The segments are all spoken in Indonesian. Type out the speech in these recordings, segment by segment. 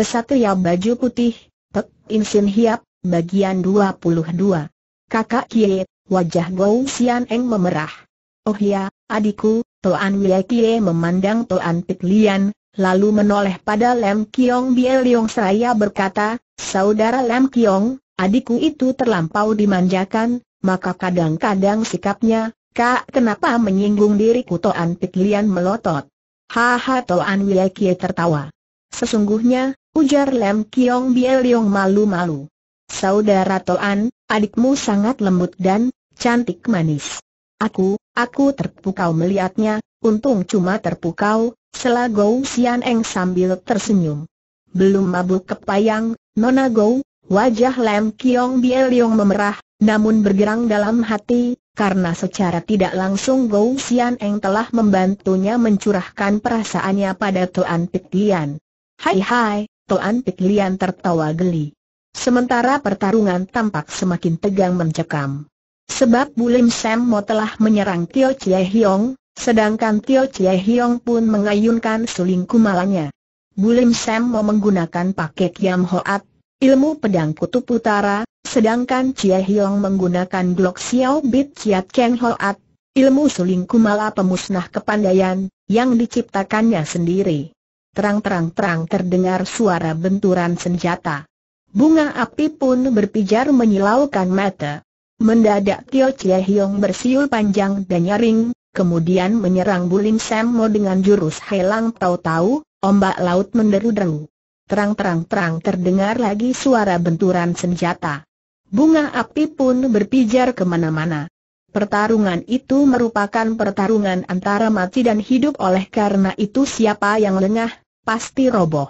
Kesatria baju putih, Pek Insin Hiap, bagian 22. Kakak Kie, wajah Gou Sian Eng memerah. Oh ya, adikku, Toan Wie Kie memandang Toan Pit Lian, lalu menoleh pada Lem Kiong Bie Leong Seraya berkata, Saudara Lem Kiong, adikku itu terlampau dimanjakan, maka kadang-kadang sikapnya, Kak kenapa menyinggung diriku Toan Pit Lian melotot. Haha Toan Wie Kie tertawa. Sesungguhnya, ujar Lem Kiong Biel Yong malu-malu. Saudara Toan, adikmu sangat lembut dan cantik manis. Aku, aku terpukau melihatnya, untung cuma terpukau, selah Gou Sian Eng sambil tersenyum. Belum mabuk kepayang, Nona Gou, wajah Lem Kiong Biel Yong memerah, namun bergerang dalam hati, karena secara tidak langsung Gou Sian Eng telah membantunya mencurahkan perasaannya pada Tuan Pitian. Hai hai, Toan Pik tertawa geli. Sementara pertarungan tampak semakin tegang mencekam. Sebab Bulim Sam Mo telah menyerang Tio Chie Hiong, sedangkan Tio Chie Hiong pun mengayunkan suling kumalanya. Bulim Sam Mo menggunakan paket Kiam Hoat, ilmu pedang kutub utara, sedangkan Chie Hiong menggunakan Glock Xiao Bit Chiat Keng Hoat, ilmu suling kumala pemusnah kepandaian, yang diciptakannya sendiri terang-terang-terang terdengar suara benturan senjata. Bunga api pun berpijar menyilaukan mata. Mendadak Tio Chie Hiong bersiul panjang dan nyaring, kemudian menyerang Bulim Sammo dengan jurus helang tahu-tahu, ombak laut menderu-deru. Terang-terang-terang terdengar lagi suara benturan senjata. Bunga api pun berpijar kemana-mana. Pertarungan itu merupakan pertarungan antara mati dan hidup oleh karena itu siapa yang lengah pasti roboh.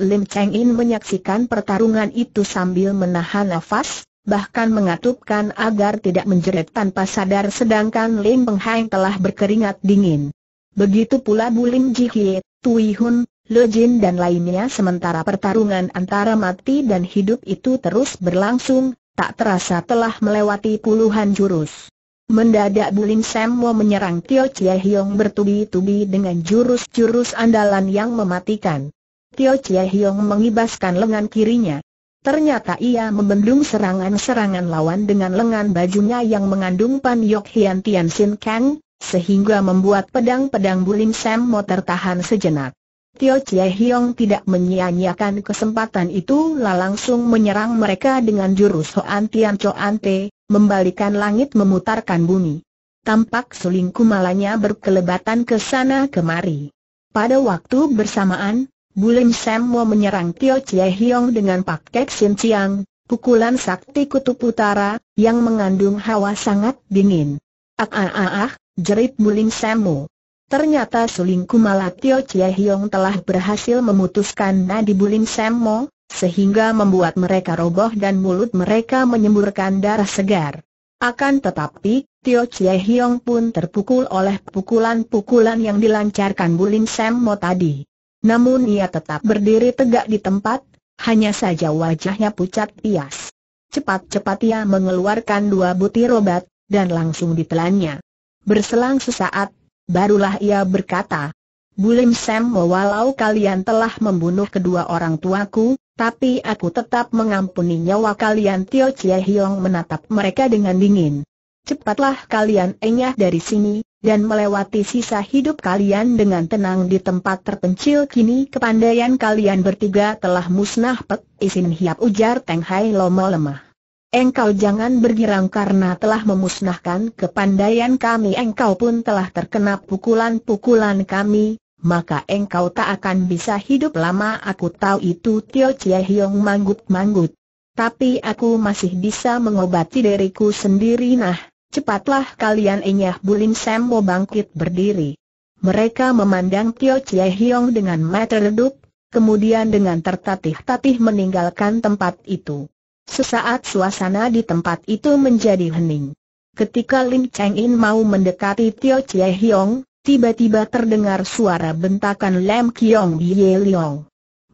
Lim Cheng In menyaksikan pertarungan itu sambil menahan nafas, bahkan mengatupkan agar tidak menjerit tanpa sadar sedangkan Lim Peng Hang telah berkeringat dingin. Begitu pula Bulim Ji Hye, Tui Hun, Le Jin dan lainnya sementara pertarungan antara mati dan hidup itu terus berlangsung, tak terasa telah melewati puluhan jurus. Mendadak Bulim Semwo menyerang Tio Chie Hiong bertubi-tubi dengan jurus-jurus andalan yang mematikan. Tio Chie Hiong mengibaskan lengan kirinya. Ternyata ia membendung serangan-serangan lawan dengan lengan bajunya yang mengandung Pan Yok Hian Tian Sin Kang, sehingga membuat pedang-pedang Bulim Semwo tertahan sejenak. Tio Chie Hiong tidak menyia-nyiakan kesempatan itu lalu langsung menyerang mereka dengan jurus Hoan Tian Choan ante membalikan langit memutarkan bumi. Tampak suling kumalanya berkelebatan ke sana kemari. Pada waktu bersamaan, Bulim Semwo menyerang Tio Chie Hiong dengan pakai Sin Chiang, pukulan sakti kutub utara, yang mengandung hawa sangat dingin. Ah ah ah, ah jerit Bulim Semwo. Ternyata suling kumala Tio Chie Hiong telah berhasil memutuskan nadi Bulim Semwo, sehingga membuat mereka roboh dan mulut mereka menyemburkan darah segar. Akan tetapi, Tio Chie Hiong pun terpukul oleh pukulan-pukulan yang dilancarkan Bulim Mo tadi. Namun ia tetap berdiri tegak di tempat, hanya saja wajahnya pucat pias. Cepat-cepat ia mengeluarkan dua butir obat, dan langsung ditelannya. Berselang sesaat, barulah ia berkata, Bulim Mo walau kalian telah membunuh kedua orang tuaku, tapi aku tetap mengampuni nyawa kalian Tio Chie Hiong menatap mereka dengan dingin. Cepatlah kalian enyah dari sini, dan melewati sisa hidup kalian dengan tenang di tempat terpencil kini kepandaian kalian bertiga telah musnah pek isin hiap ujar Teng Hai Lomo lemah. Engkau jangan bergirang karena telah memusnahkan kepandaian kami engkau pun telah terkena pukulan-pukulan kami, maka engkau tak akan bisa hidup lama aku tahu itu Tio Chie Hiong manggut-manggut. Tapi aku masih bisa mengobati diriku sendiri nah, cepatlah kalian enyah Bulim Sembo bangkit berdiri. Mereka memandang Tio Chie Hiong dengan mata redup, kemudian dengan tertatih-tatih meninggalkan tempat itu. Sesaat suasana di tempat itu menjadi hening. Ketika Lim Cheng In mau mendekati Tio Chie Hiong, tiba-tiba terdengar suara bentakan Lam Kiong Bie Yong.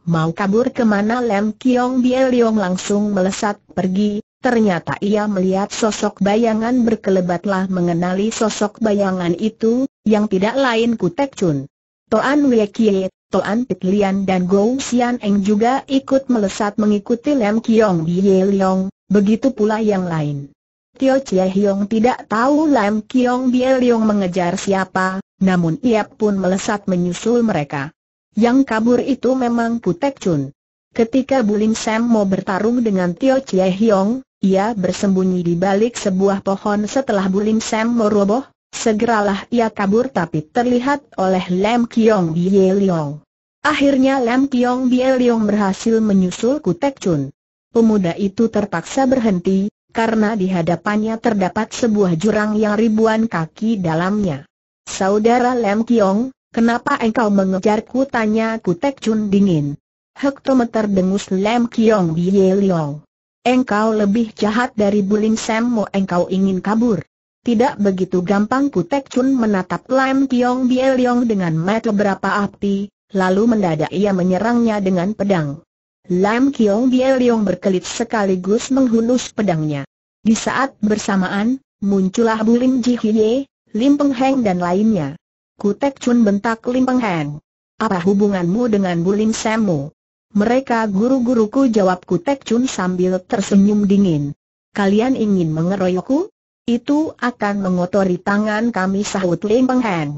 Mau kabur kemana Lam Kiong Bie Yong langsung melesat pergi, ternyata ia melihat sosok bayangan berkelebatlah mengenali sosok bayangan itu, yang tidak lain Kutek Chun. Toan Wee Kie, Toan Pit Lian dan Gou Xianeng Eng juga ikut melesat mengikuti Lam Kiong Bie Yong. begitu pula yang lain. Tio Chie Hiong tidak tahu Lam Kiong Bie Yong mengejar siapa, namun ia pun melesat menyusul mereka. Yang kabur itu memang Putek Chun. Ketika Bulim Sam mau bertarung dengan Tio Chie Hiong, ia bersembunyi di balik sebuah pohon setelah Bulim Sam meroboh, segeralah ia kabur tapi terlihat oleh Lam Kiong Bie Leong. Akhirnya Lam Kiong Bie Leong berhasil menyusul Kutek Chun. Pemuda itu terpaksa berhenti, karena di hadapannya terdapat sebuah jurang yang ribuan kaki dalamnya. Saudara Lem Kiong, kenapa engkau mengejarku? Tanya Kutek Chun dingin. Hektometer dengus Lem Kiong Ye Liong. Engkau lebih jahat dari Buling Sam Mo engkau ingin kabur. Tidak begitu gampang Kutek Chun menatap Lem Kiong Ye Liong dengan mata berapa api, lalu mendadak ia menyerangnya dengan pedang. Lam Kiong Bie Liong berkelit sekaligus menghunus pedangnya. Di saat bersamaan, muncullah Buling Ji Hye, Lim Peng Heng dan lainnya. Kutek Chun bentak Lim Peng Heng. Apa hubunganmu dengan Bulim Semu? Mereka guru-guruku jawab Kutek Chun sambil tersenyum dingin. Kalian ingin mengeroyokku? Itu akan mengotori tangan kami sahut Lim Peng Heng.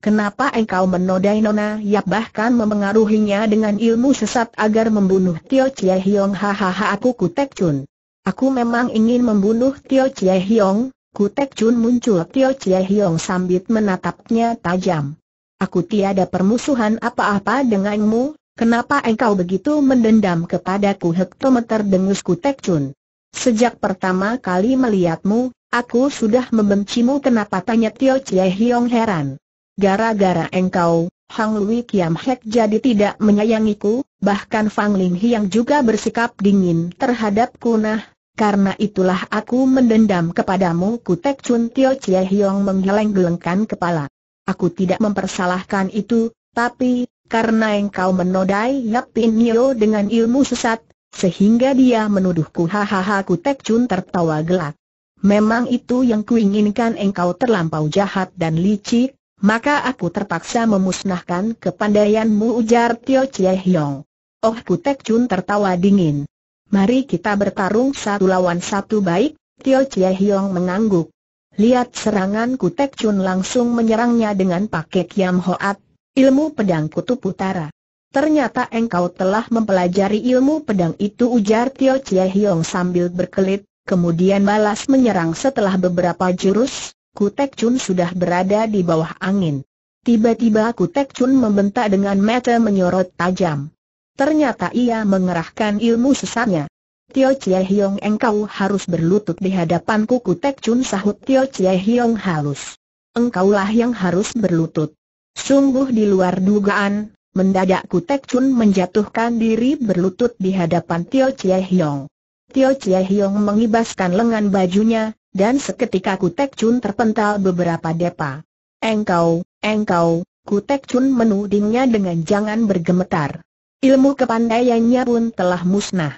Kenapa engkau menodai Nona Yap bahkan memengaruhinya dengan ilmu sesat agar membunuh Tio Chie Hiong? Hahaha aku kutek Chun. Aku memang ingin membunuh Tio Chie Hiong, Kutek Chun muncul Tio Chie Hiong sambil menatapnya tajam. Aku tiada permusuhan apa-apa denganmu, kenapa engkau begitu mendendam kepadaku hektometer dengus Kutek Chun? Sejak pertama kali melihatmu, aku sudah membencimu kenapa tanya Tio Chie Hiong heran. Gara-gara engkau, Hang Lui Kiam Hek jadi tidak menyayangiku, bahkan Fang Ling Hiang juga bersikap dingin terhadapku nah, karena itulah aku mendendam kepadamu Kutek Chun Tio Chie Hiong menggeleng-gelengkan kepala. Aku tidak mempersalahkan itu, tapi, karena engkau menodai Yap Pin Nio dengan ilmu sesat, sehingga dia menuduhku hahaha Kutek Chun tertawa gelak. Memang itu yang kuinginkan engkau terlampau jahat dan licik, maka aku terpaksa memusnahkan kepandaianmu ujar Tio Chie Hiong. Oh Kutek Chun tertawa dingin. Mari kita bertarung satu lawan satu baik, Tio Chie Hiong mengangguk. Lihat serangan Kutek Chun langsung menyerangnya dengan pakai Kiam Hoat, ilmu pedang kutub utara. Ternyata engkau telah mempelajari ilmu pedang itu ujar Tio Chie Hiong sambil berkelit, kemudian balas menyerang setelah beberapa jurus, Kutek Chun sudah berada di bawah angin. Tiba-tiba Kutek Chun membentak dengan mata menyorot tajam. Ternyata ia mengerahkan ilmu sesatnya. Tio Chie Hiong engkau harus berlutut di hadapanku. kuku Tek Chun sahut Tio Chie Hiong halus. Engkaulah yang harus berlutut. Sungguh di luar dugaan, mendadak Kutek Chun menjatuhkan diri berlutut di hadapan Tio Chie Hiong. Tio Chie Hiong mengibaskan lengan bajunya, dan seketika Kutek Chun terpental beberapa depa. Engkau, engkau, Kutek Chun menudingnya dengan jangan bergemetar. Ilmu kepandaiannya pun telah musnah.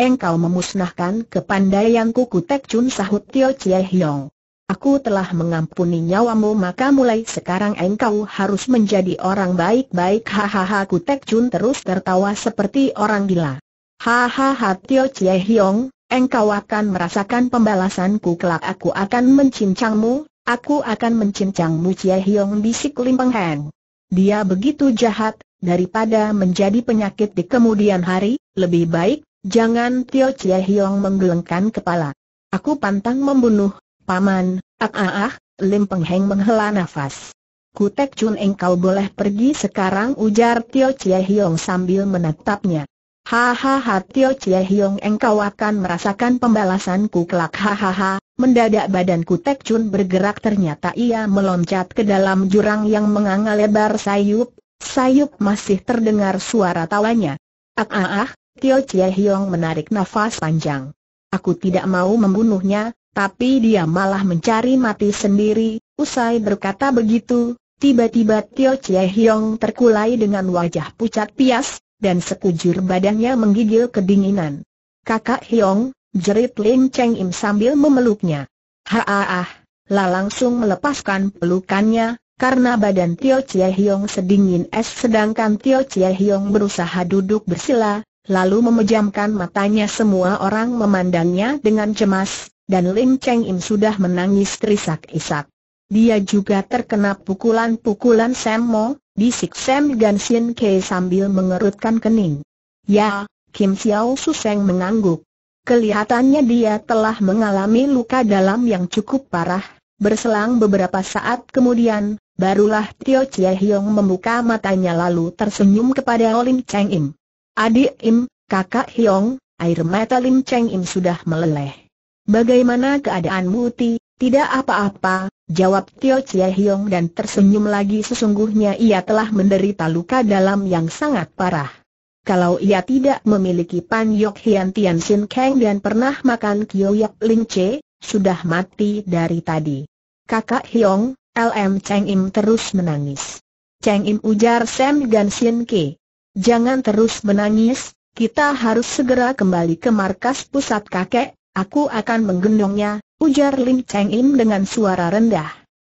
Engkau memusnahkan kepandaianku kutek Chun sahut Tio Chie Hiong. Aku telah mengampuni nyawamu maka mulai sekarang engkau harus menjadi orang baik-baik hahaha kutek Chun terus tertawa seperti orang gila. Hahaha Tio Chie Hiong, engkau akan merasakan pembalasanku kelak aku akan mencincangmu, aku akan mencincangmu Chie Hiong bisik Lim Peng Heng. Dia begitu jahat, daripada menjadi penyakit di kemudian hari, lebih baik, jangan Tio Chia Hiong menggelengkan kepala. Aku pantang membunuh, paman, ah ah ah, Lim Peng Heng menghela nafas. Kutek Chun engkau boleh pergi sekarang ujar Tio Chia Hiong sambil menatapnya. Hahaha Tio Chia Hiong engkau akan merasakan pembalasanku kelak hahaha. Mendadak badanku Tek Chun bergerak ternyata ia meloncat ke dalam jurang yang menganga lebar sayup, Sayup masih terdengar suara tawanya. Ah ah ah, Tio Chie Hiong menarik nafas panjang. Aku tidak mau membunuhnya, tapi dia malah mencari mati sendiri. Usai berkata begitu, tiba-tiba Tio Chie Hiong terkulai dengan wajah pucat pias, dan sekujur badannya menggigil kedinginan. Kakak Hiong, jerit Lin Cheng Im sambil memeluknya. Ha ah ah, lah langsung melepaskan pelukannya, karena badan Tio Chie Hiong sedingin es sedangkan Tio Chie Hiong berusaha duduk bersila, lalu memejamkan matanya semua orang memandangnya dengan cemas, dan Lim Cheng Im sudah menangis terisak-isak. Dia juga terkena pukulan-pukulan Sam Mo, bisik Sam Gan Sin Ke sambil mengerutkan kening. Ya, Kim Xiao Su Suseng mengangguk. Kelihatannya dia telah mengalami luka dalam yang cukup parah, berselang beberapa saat kemudian, Barulah Tio Chie Hiong membuka matanya lalu tersenyum kepada Lim Cheng Im. Adik Im, kakak Hiong, air mata Lim Cheng Im sudah meleleh. Bagaimana Mu Ti? Tidak apa-apa, jawab Tio Chie Hiong dan tersenyum lagi sesungguhnya ia telah menderita luka dalam yang sangat parah. Kalau ia tidak memiliki Pan Yok Hian Tian Sin Kang dan pernah makan Kioyak Ling Che, sudah mati dari tadi. Kakak Hiong, LM Cheng Im terus menangis. Cheng Im ujar Sam Gan Sien Ke. Jangan terus menangis, kita harus segera kembali ke markas pusat kakek, aku akan menggendongnya, ujar Lim Cheng Im dengan suara rendah.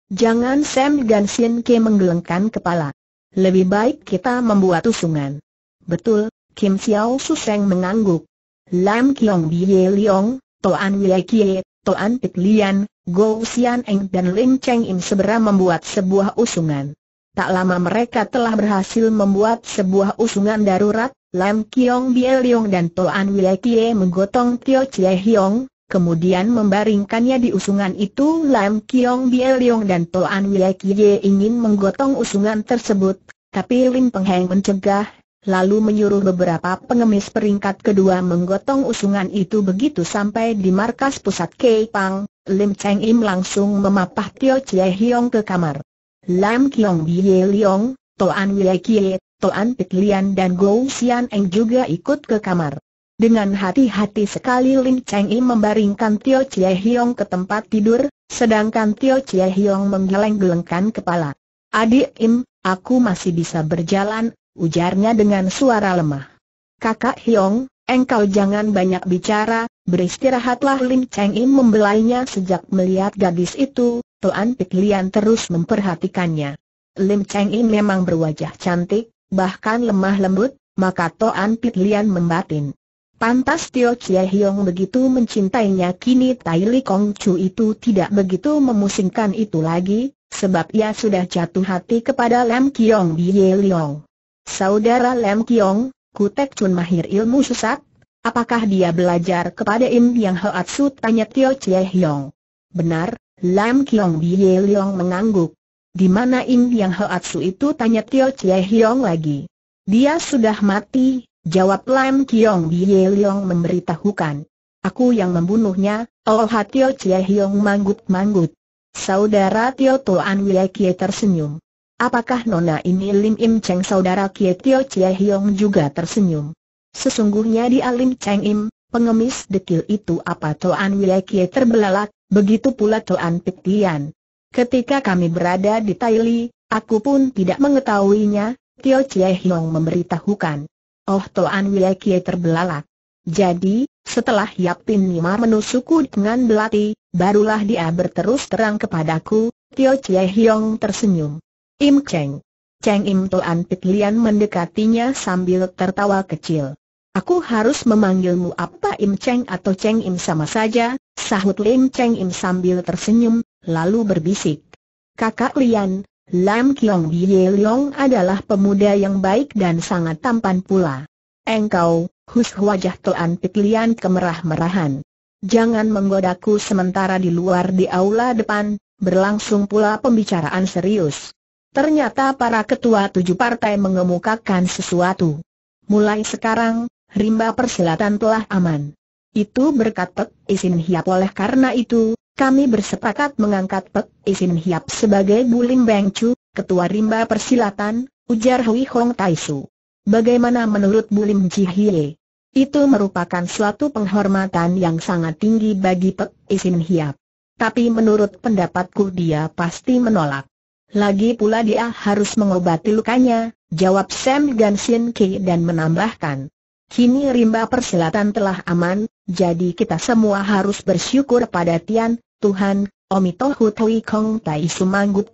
Jangan Sam Gan Sien Ke menggelengkan kepala. Lebih baik kita membuat usungan. Betul, Kim Xiao Suseng mengangguk. Lam Kiong Bie Liong, Toan Wei Kie, Toan Pit Lian, Go Xian Eng dan Lim Cheng Im segera membuat sebuah usungan. Tak lama mereka telah berhasil membuat sebuah usungan darurat, Lam Kiong Bie Leong dan Toan Wile Kie menggotong Tio Chie Hiong, kemudian membaringkannya di usungan itu Lam Kiong Bie Leong dan Toan Wile Kie ingin menggotong usungan tersebut, tapi Lim Heng mencegah, lalu menyuruh beberapa pengemis peringkat kedua menggotong usungan itu begitu sampai di markas pusat Keipang, Lim Cheng Im langsung memapah Tio Chie Hiong ke kamar. Lam Kiong Bie Liong, Toan Wei Kie, Toan Pit Lian dan Gou Xian Eng juga ikut ke kamar. Dengan hati-hati sekali Lim Cheng Im membaringkan Tio Chie Hiong ke tempat tidur, sedangkan Tio Chie Hiong menggeleng-gelengkan kepala. Adik Im, aku masih bisa berjalan, ujarnya dengan suara lemah. Kakak Hiong, Engkau jangan banyak bicara, beristirahatlah Lim Cheng Im membelainya sejak melihat gadis itu, Tuan Pik Lian terus memperhatikannya. Lim Cheng Im memang berwajah cantik, bahkan lemah lembut, maka Tuan Pik Lian membatin. Pantas Tio Chie Hiong begitu mencintainya kini Tai Li Kong Chu itu tidak begitu memusingkan itu lagi, sebab ia sudah jatuh hati kepada Lam Kiong Bie Liong. Saudara Lam Kiong, Kutek Chun mahir ilmu sesat? Apakah dia belajar kepada Im Yang Hoatsu? Tanya Tio Chie Hiong. Benar, Lam Kiong Bie Leong mengangguk. Di mana Im Yang Hoatsu itu? Tanya Tio Chie Hiong lagi. Dia sudah mati, jawab Lam Kiong Bie Leong memberitahukan. Aku yang membunuhnya, Oh Tio Chie Hiong manggut-manggut. Saudara Tio Toan Kie tersenyum. Apakah nona ini Lim Im Cheng saudara Kie Tio Chie Hiong juga tersenyum? Sesungguhnya di Lim Cheng Im, pengemis dekil itu apa Toan Wie Kie terbelalak, begitu pula Toan Pik Tian. Ketika kami berada di Taili, aku pun tidak mengetahuinya, Tio Chie Hiong memberitahukan. Oh Toan Wie Kie terbelalak. Jadi, setelah Yap Pin Nima menusukku dengan belati, barulah dia berterus terang kepadaku, Tio Chie Hiong tersenyum. Im Cheng. Cheng Im Toan Pit Lian mendekatinya sambil tertawa kecil. Aku harus memanggilmu apa Im Cheng atau Cheng Im sama saja, sahut Lim Cheng Im sambil tersenyum, lalu berbisik. Kakak Lian, Lam Kiong Ye Leong adalah pemuda yang baik dan sangat tampan pula. Engkau, hus wajah Toan Pit Lian kemerah-merahan. Jangan menggodaku sementara di luar di aula depan, berlangsung pula pembicaraan serius. Ternyata para ketua tujuh partai mengemukakan sesuatu. Mulai sekarang, rimba persilatan telah aman. Itu berkat Pek Isin Hiap oleh karena itu, kami bersepakat mengangkat Pek Isin Hiap sebagai Bulim Bengcu, ketua rimba persilatan, ujar Hui Hong Tai Su. Bagaimana menurut Bulim Hie? Itu merupakan suatu penghormatan yang sangat tinggi bagi Pek Isin Hiap. Tapi menurut pendapatku dia pasti menolak. Lagi pula dia harus mengobati lukanya, jawab Sam Sin Ki dan menambahkan. Kini rimba persilatan telah aman, jadi kita semua harus bersyukur pada Tian, Tuhan, Omitohu Tui Kong Tai Su manggut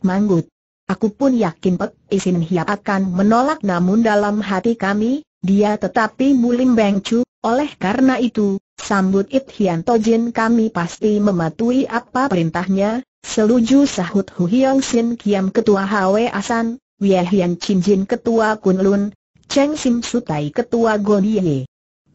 Aku pun yakin Pek Isin Hia akan menolak namun dalam hati kami, dia tetapi mulim bengcu, oleh karena itu, sambut It Hian Tojin kami pasti mematuhi apa perintahnya, Seluju sahut Hu Hyong Sin Kiam Ketua Hwe Asan, Wei Hian Chin Jin Ketua Kun Lun, Cheng Sim Sutai Ketua Go Ye,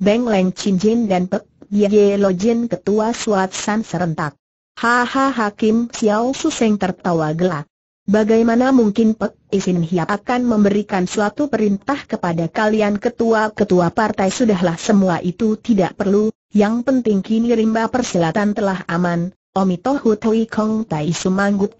Beng Leng Chin Jin dan Pek Ye Lo Jin Ketua Suat San serentak. Haha Hakim Xiao Suseng tertawa gelak. Bagaimana mungkin Pek Isin Hiap akan memberikan suatu perintah kepada kalian ketua-ketua partai sudahlah semua itu tidak perlu, yang penting kini rimba persilatan telah aman, Omitohu Tui Kong Tai Su manggut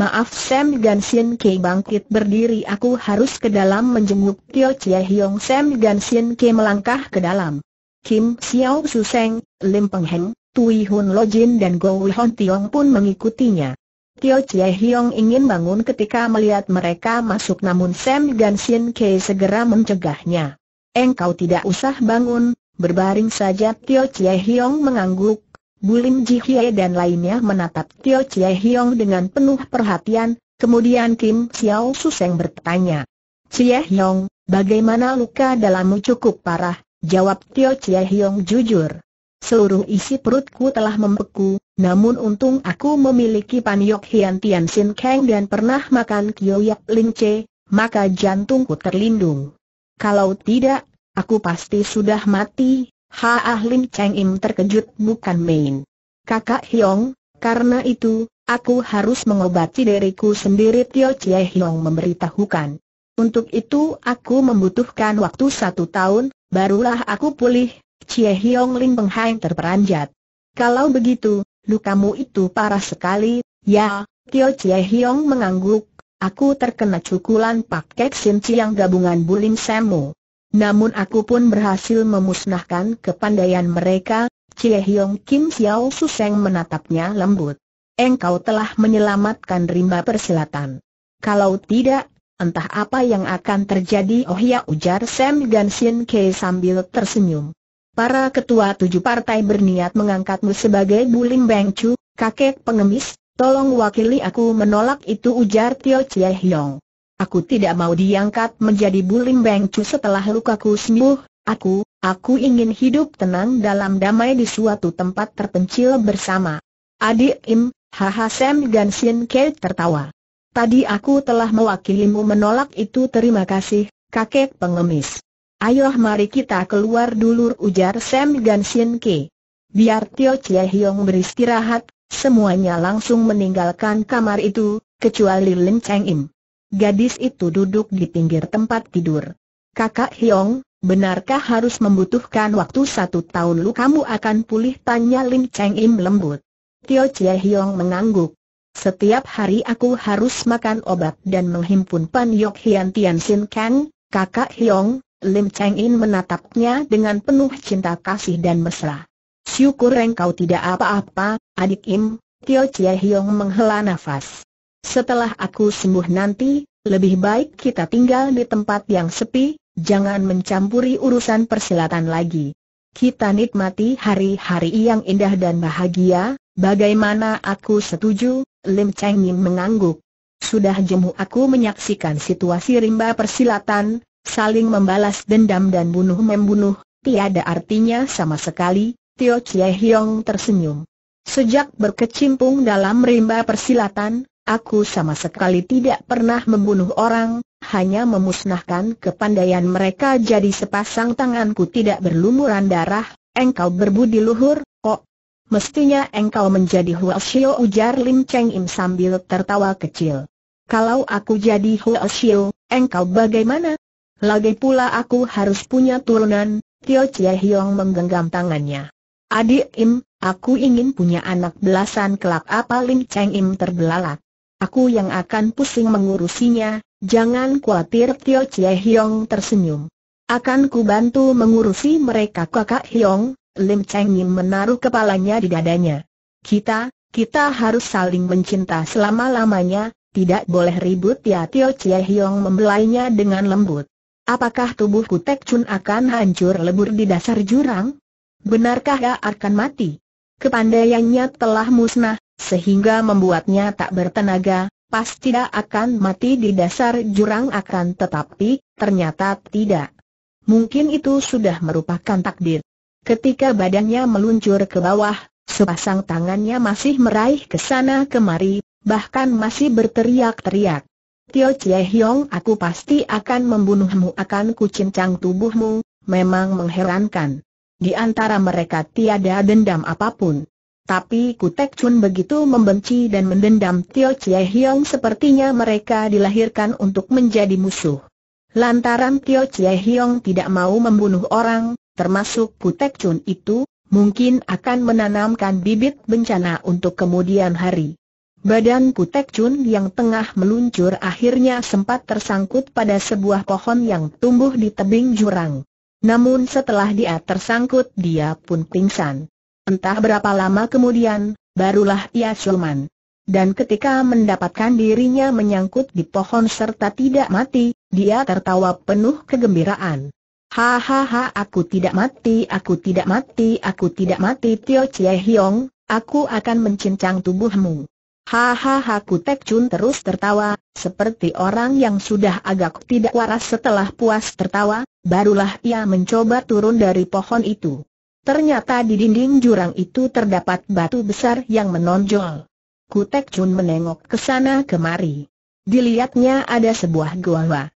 Maaf Sam Gansin Kei bangkit berdiri aku harus ke dalam menjenguk Tio Chie Hiong Sam Gansin Ke melangkah ke dalam. Kim Xiao Suseng, Lim Peng Heng, Tui Hun Lo Jin dan Go Hon Tiong pun mengikutinya. Tio Chie Hiong ingin bangun ketika melihat mereka masuk namun Sam Gansin Ke segera mencegahnya. Engkau tidak usah bangun, berbaring saja Tio Chie Hiong mengangguk, Bulim Ji Jihye dan lainnya menatap Tio Chie Hiong dengan penuh perhatian, kemudian Kim Xiao Suseng bertanya. Chie Hiong, bagaimana luka dalammu cukup parah? Jawab Tio Chie Hiong jujur. Seluruh isi perutku telah membeku, namun untung aku memiliki Panyok Hian Tian Sin Kang dan pernah makan Yap Ling Che, maka jantungku terlindung. Kalau tidak, aku pasti sudah mati, Haah Lim Cheng Im terkejut bukan main. Kakak Hiong, karena itu, aku harus mengobati diriku sendiri Tio Chie Hiong memberitahukan. Untuk itu aku membutuhkan waktu satu tahun, barulah aku pulih, Chie Hiong Lim Peng Hai terperanjat. Kalau begitu, lukamu itu parah sekali, ya, Tio Chie Hiong mengangguk, aku terkena cukulan Kek Sin Chiang gabungan Bulim Semu. Namun aku pun berhasil memusnahkan kepandaian mereka, Cie Hiong Kim Xiao Suseng menatapnya lembut. Engkau telah menyelamatkan rimba persilatan. Kalau tidak, entah apa yang akan terjadi oh ya ujar Sam Ganshin Ke sambil tersenyum. Para ketua tujuh partai berniat mengangkatmu sebagai Bulim Chu, kakek pengemis, tolong wakili aku menolak itu ujar Tio Chie Hiong. Aku tidak mau diangkat menjadi bulim bengcu setelah lukaku sembuh, aku, aku ingin hidup tenang dalam damai di suatu tempat terpencil bersama. Adik Im, haha Sam dan Sin Kei tertawa. Tadi aku telah mewakilimu menolak itu terima kasih, kakek pengemis. Ayolah mari kita keluar dulu ujar Sam Ganshin Kei. Biar Tio Chie Hiong beristirahat, semuanya langsung meninggalkan kamar itu, kecuali Lin Cheng Im. Gadis itu duduk di pinggir tempat tidur. Kakak Hiong, benarkah harus membutuhkan waktu satu tahun lu kamu akan pulih? Tanya Lim Cheng Im lembut. Tio Chie Hiong mengangguk. Setiap hari aku harus makan obat dan menghimpun Pan Yok Hian Tian Sin Kang, kakak Hiong, Lim Cheng In menatapnya dengan penuh cinta kasih dan mesra. Syukur engkau tidak apa-apa, adik Im, Tio Chie Hiong menghela nafas. Setelah aku sembuh nanti, lebih baik kita tinggal di tempat yang sepi, jangan mencampuri urusan persilatan lagi. Kita nikmati hari-hari yang indah dan bahagia, bagaimana aku setuju, Lim Cheng mengangguk. Sudah jemu aku menyaksikan situasi rimba persilatan, saling membalas dendam dan bunuh-membunuh, tiada artinya sama sekali, Tio Chie Hiong tersenyum. Sejak berkecimpung dalam rimba persilatan, Aku sama sekali tidak pernah membunuh orang, hanya memusnahkan kepandaian mereka jadi sepasang tanganku tidak berlumuran darah, engkau berbudi luhur, kok. Mestinya engkau menjadi Xiu, ujar Lin Cheng Im sambil tertawa kecil. Kalau aku jadi Xiu, engkau bagaimana? Lagi pula aku harus punya turunan, Tio Chie Hiong menggenggam tangannya. Adik Im, aku ingin punya anak belasan kelak apa Lin Cheng Im terbelalak. Aku yang akan pusing mengurusinya, jangan khawatir Tio Chie Hiong tersenyum. Akan ku bantu mengurusi mereka kakak Hiong, Lim Cheng Yin menaruh kepalanya di dadanya. Kita, kita harus saling mencinta selama-lamanya, tidak boleh ribut ya Tio Chie Hiong membelainya dengan lembut. Apakah tubuhku Tek Chun akan hancur lebur di dasar jurang? Benarkah ia ya akan mati? Kepandaiannya telah musnah, sehingga membuatnya tak bertenaga, pas tidak akan mati di dasar jurang akan tetapi, ternyata tidak. Mungkin itu sudah merupakan takdir. Ketika badannya meluncur ke bawah, sepasang tangannya masih meraih ke sana kemari, bahkan masih berteriak-teriak. Tio Chie Hiong, aku pasti akan membunuhmu akan kucincang tubuhmu, memang mengherankan. Di antara mereka tiada dendam apapun. Tapi Kutek Chun begitu membenci dan mendendam Tio Chie Hiong sepertinya mereka dilahirkan untuk menjadi musuh. Lantaran Tio Chie Hiong tidak mau membunuh orang, termasuk Kutek Chun itu, mungkin akan menanamkan bibit bencana untuk kemudian hari. Badan Kutek Chun yang tengah meluncur akhirnya sempat tersangkut pada sebuah pohon yang tumbuh di tebing jurang. Namun setelah dia tersangkut dia pun pingsan. Entah berapa lama kemudian, barulah ia sulman. Dan ketika mendapatkan dirinya menyangkut di pohon serta tidak mati, dia tertawa penuh kegembiraan. Hahaha aku tidak mati, aku tidak mati, aku tidak mati Tio Chie Hiong, aku akan mencincang tubuhmu. Hahaha Tek Chun terus tertawa, seperti orang yang sudah agak tidak waras setelah puas tertawa, barulah ia mencoba turun dari pohon itu. Ternyata di dinding jurang itu terdapat batu besar yang menonjol. Kutek Chun menengok ke sana kemari. Dilihatnya ada sebuah goa.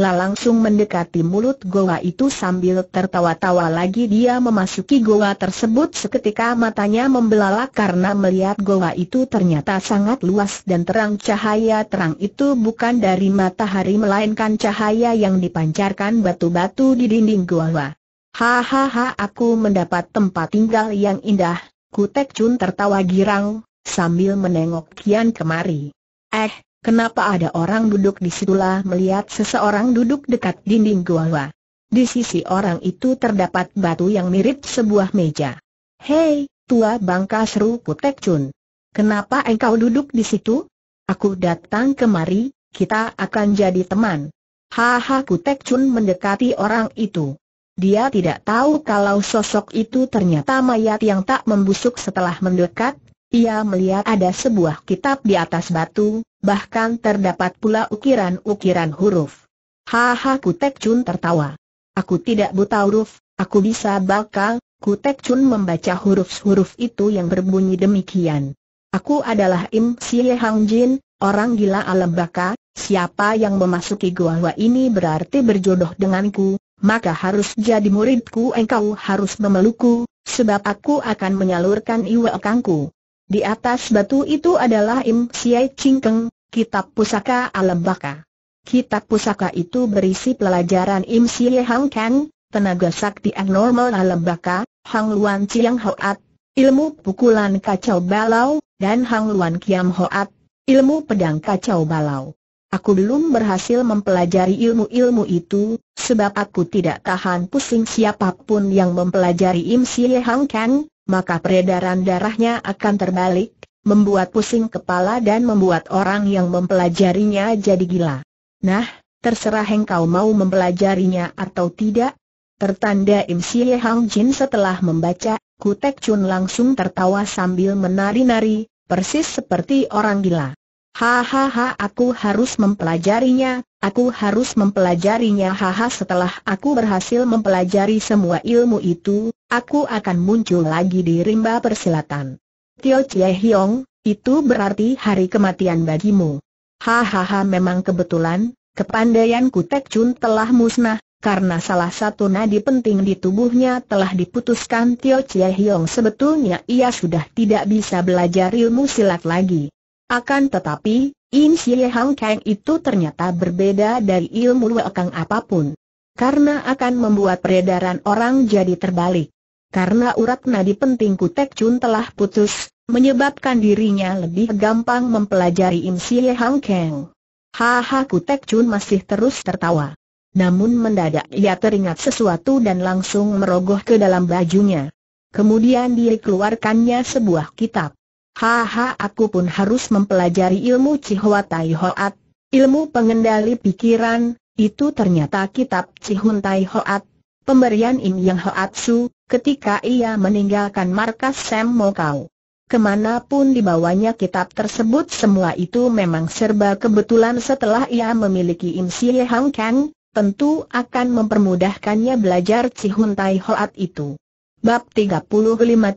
La langsung mendekati mulut goa itu sambil tertawa-tawa lagi dia memasuki goa tersebut seketika matanya membelalak karena melihat goa itu ternyata sangat luas dan terang cahaya terang itu bukan dari matahari melainkan cahaya yang dipancarkan batu-batu di dinding goa. Hahaha aku mendapat tempat tinggal yang indah, Kutek Chun tertawa girang, sambil menengok Kian kemari. Eh, kenapa ada orang duduk di situlah melihat seseorang duduk dekat dinding gua? Di sisi orang itu terdapat batu yang mirip sebuah meja. Hei, tua bangka seru Kutek Chun. Kenapa engkau duduk di situ? Aku datang kemari, kita akan jadi teman. Hahaha, Kutek Chun mendekati orang itu. Dia tidak tahu kalau sosok itu ternyata mayat yang tak membusuk setelah mendekat. Ia melihat ada sebuah kitab di atas batu, bahkan terdapat pula ukiran-ukiran huruf. Haha Kutek Chun tertawa. Aku tidak buta huruf, aku bisa baca, Kutek Chun membaca huruf-huruf itu yang berbunyi demikian. Aku adalah Im Siye Hang Jin, orang gila alam baka, siapa yang memasuki gua ini berarti berjodoh denganku, maka harus jadi muridku engkau harus memelukku, sebab aku akan menyalurkan iwa kangku. Di atas batu itu adalah Im Siai Cingkeng, kitab pusaka alam baka. Kitab pusaka itu berisi pelajaran Im Siai Hang Kang, tenaga sakti abnormal alam baka, Hang Luan Chiang Hoat, ilmu pukulan kacau balau, dan Hang Luan Kiam Hoat, ilmu pedang kacau balau. Aku belum berhasil mempelajari ilmu-ilmu itu, sebab aku tidak tahan pusing siapapun yang mempelajari Im Siye Hang Kang, maka peredaran darahnya akan terbalik, membuat pusing kepala dan membuat orang yang mempelajarinya jadi gila. Nah, terserah engkau mau mempelajarinya atau tidak. Tertanda Im Siye Hang Jin setelah membaca, Kutek Chun langsung tertawa sambil menari-nari, persis seperti orang gila. Hahaha aku harus mempelajarinya, aku harus mempelajarinya haha setelah aku berhasil mempelajari semua ilmu itu, aku akan muncul lagi di rimba persilatan. Tio Chie Hiong, itu berarti hari kematian bagimu. Hahaha memang kebetulan, kepandaian Tek Chun telah musnah, karena salah satu nadi penting di tubuhnya telah diputuskan Tio Chie Hiong sebetulnya ia sudah tidak bisa belajar ilmu silat lagi. Akan tetapi, In Xie Hang Kang itu ternyata berbeda dari ilmu wakang apapun. Karena akan membuat peredaran orang jadi terbalik. Karena urat nadi penting Kutek Chun telah putus, menyebabkan dirinya lebih gampang mempelajari In Xie Hang Kang. Haha Kutek Chun masih terus tertawa. Namun mendadak ia teringat sesuatu dan langsung merogoh ke dalam bajunya. Kemudian dikeluarkannya sebuah kitab. Haha aku pun harus mempelajari ilmu Cihua Tai Hoat, ilmu pengendali pikiran, itu ternyata kitab Cihun Tai Hoat, pemberian Im Yang Hoat Su, ketika ia meninggalkan markas Sam Mokau. Kemanapun dibawanya kitab tersebut semua itu memang serba kebetulan setelah ia memiliki Im Sie Hang Kang, tentu akan mempermudahkannya belajar Cihun Tai Hoat itu. Bab 35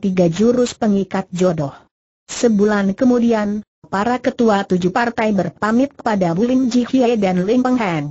Tiga Jurus Pengikat Jodoh Sebulan kemudian, para ketua tujuh partai berpamit pada Bulim Jihye dan Lim Peng Heng.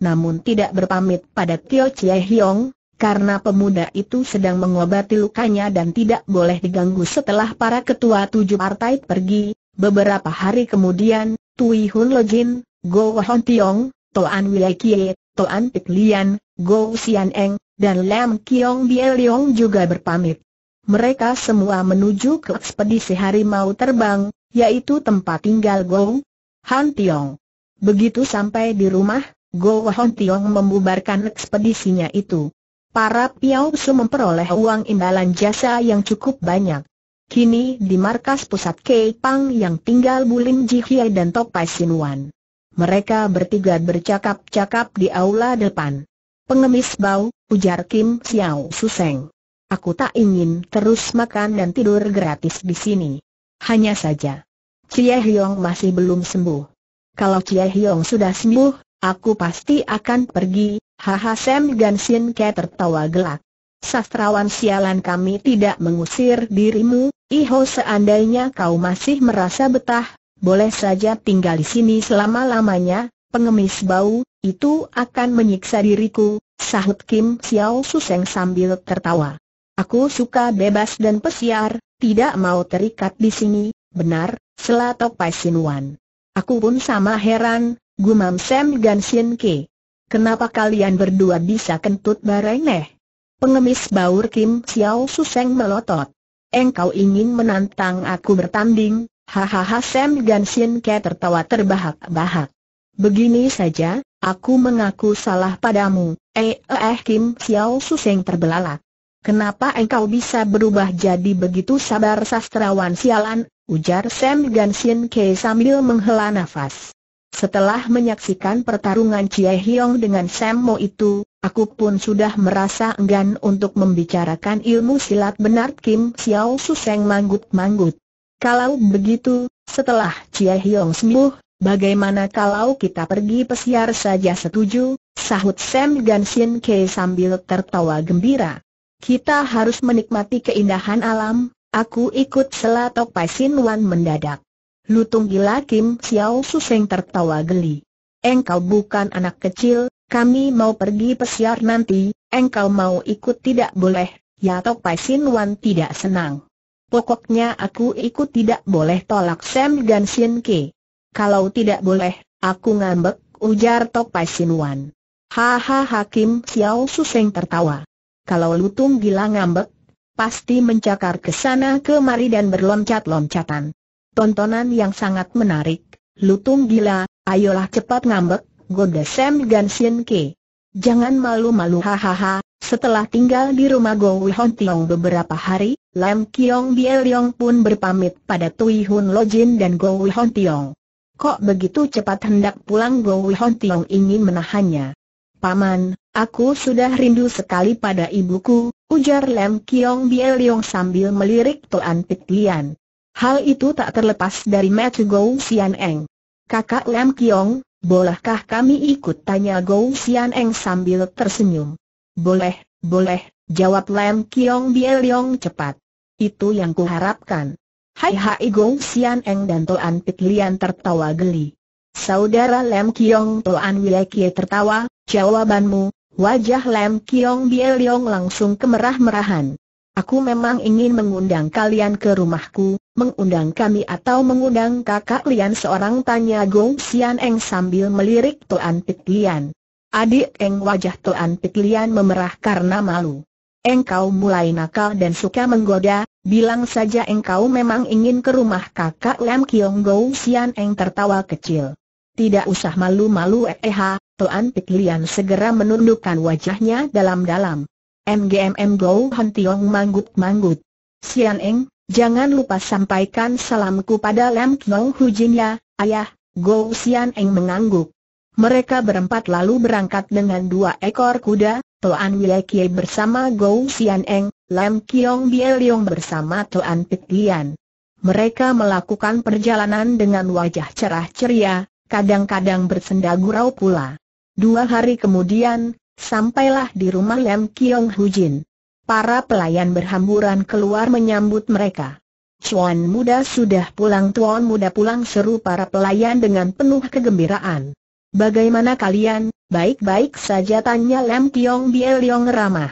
Namun tidak berpamit pada Tio Chie Hiong, karena pemuda itu sedang mengobati lukanya dan tidak boleh diganggu setelah para ketua tujuh partai pergi. Beberapa hari kemudian, Tui Hun Lo Jin, Go Hon Tiong, Toan Wile Kie, Toan Pik Lian, Go Sian Eng, dan Lam Kiong Bie Leong juga berpamit mereka semua menuju ke ekspedisi harimau terbang, yaitu tempat tinggal Go Han Tiong. Begitu sampai di rumah, Go Han Tiong membubarkan ekspedisinya itu. Para Piao Su memperoleh uang imbalan jasa yang cukup banyak. Kini di markas pusat Kei Pang yang tinggal Bulim Hye dan Tok Wan. Mereka bertiga bercakap-cakap di aula depan. Pengemis bau, ujar Kim Xiao Suseng. Aku tak ingin terus makan dan tidur gratis di sini. Hanya saja, Cie Hyong masih belum sembuh. Kalau Cie Hyong sudah sembuh, aku pasti akan pergi. Haha Sam Sin Ke tertawa gelak. Sastrawan sialan kami tidak mengusir dirimu, Iho seandainya kau masih merasa betah, boleh saja tinggal di sini selama-lamanya, pengemis bau, itu akan menyiksa diriku, sahut Kim Xiao Suseng sambil tertawa. Aku suka bebas dan pesiar, tidak mau terikat di sini, benar, selatok Pai Sin Wan. Aku pun sama heran, gumam Sam Gan Sin Ke. Kenapa kalian berdua bisa kentut bareng neh? Pengemis baur Kim Xiao Suseng melotot. Engkau ingin menantang aku bertanding? Hahaha Sam Gan Sin Ke tertawa terbahak-bahak. Begini saja, aku mengaku salah padamu, eh eh, eh Kim Xiao Suseng terbelalak. Kenapa engkau bisa berubah jadi begitu sabar sastrawan sialan, ujar Sam Gansin Ke sambil menghela nafas. Setelah menyaksikan pertarungan Chie Hiong dengan Sam Mo itu, aku pun sudah merasa enggan untuk membicarakan ilmu silat benar Kim Xiao Suseng manggut-manggut. Kalau begitu, setelah Chie Hiong sembuh, Bagaimana kalau kita pergi pesiar saja setuju? Sahut Sam Gansin Ke sambil tertawa gembira. Kita harus menikmati keindahan alam, aku ikut selatok Pai Sin Wan mendadak. Lutung gila Kim Xiao Suseng tertawa geli. Engkau bukan anak kecil, kami mau pergi pesiar nanti, engkau mau ikut tidak boleh, ya Tok Pai Sin Wan tidak senang. Pokoknya aku ikut tidak boleh tolak Sam dan Sin Ke. Kalau tidak boleh, aku ngambek, ujar Tok Pai Sin Wan. Hahaha, Kim Xiao Suseng tertawa kalau lutung gila ngambek, pasti mencakar ke sana kemari dan berloncat-loncatan. Tontonan yang sangat menarik, lutung gila, ayolah cepat ngambek, goda Sam Ganshin Ke. Jangan malu-malu hahaha, setelah tinggal di rumah Go Wihon Tiong beberapa hari, Lam Kiong Biel Yong pun berpamit pada Tui Hun Lojin dan Go Wihon Tiong. Kok begitu cepat hendak pulang Go Wihon Tiong ingin menahannya. Paman, Aku sudah rindu sekali pada ibuku, ujar Lem Kiong Leong sambil melirik Tuan Pit Lian. Hal itu tak terlepas dari Matthew Gou Sian Eng. Kakak Lem Kiong, bolehkah kami ikut tanya Gou Sian Eng sambil tersenyum? Boleh, boleh, jawab Lem Kiong Leong cepat. Itu yang kuharapkan. Hai Hai Gou Sian Eng dan Tuan Pit Lian tertawa geli. Saudara Lem Kiong Toan Wilekie tertawa, jawabanmu, Wajah Lem Kiong Bieliong langsung kemerah-merahan. Aku memang ingin mengundang kalian ke rumahku, mengundang kami atau mengundang kakak Lian seorang tanya Gong Sian Eng sambil melirik Tuan Pit Lian. Adik Eng wajah Tuan Pit Lian memerah karena malu. Engkau mulai nakal dan suka menggoda, bilang saja engkau memang ingin ke rumah kakak Lam Kiong Gong Sian Eng tertawa kecil. Tidak usah malu-malu eh, eh Tuan Pik Lian segera menundukkan wajahnya dalam-dalam. MGMM Go Han Tiong manggut-manggut. Sian Eng, jangan lupa sampaikan salamku pada Lam Kiong ya, ayah, Go Sian Eng mengangguk. Mereka berempat lalu berangkat dengan dua ekor kuda, Toan Kie bersama Go Sian Eng, Lam Kiong Leong bersama Tuan Pik Lian. Mereka melakukan perjalanan dengan wajah cerah ceria, kadang-kadang bersenda gurau pula. Dua hari kemudian, sampailah di rumah Lem Kiong Hujin. Para pelayan berhamburan keluar menyambut mereka. Chuan muda sudah pulang Tuan muda pulang seru para pelayan dengan penuh kegembiraan. Bagaimana kalian, baik-baik saja tanya Lam Kiong Biel Yong ramah.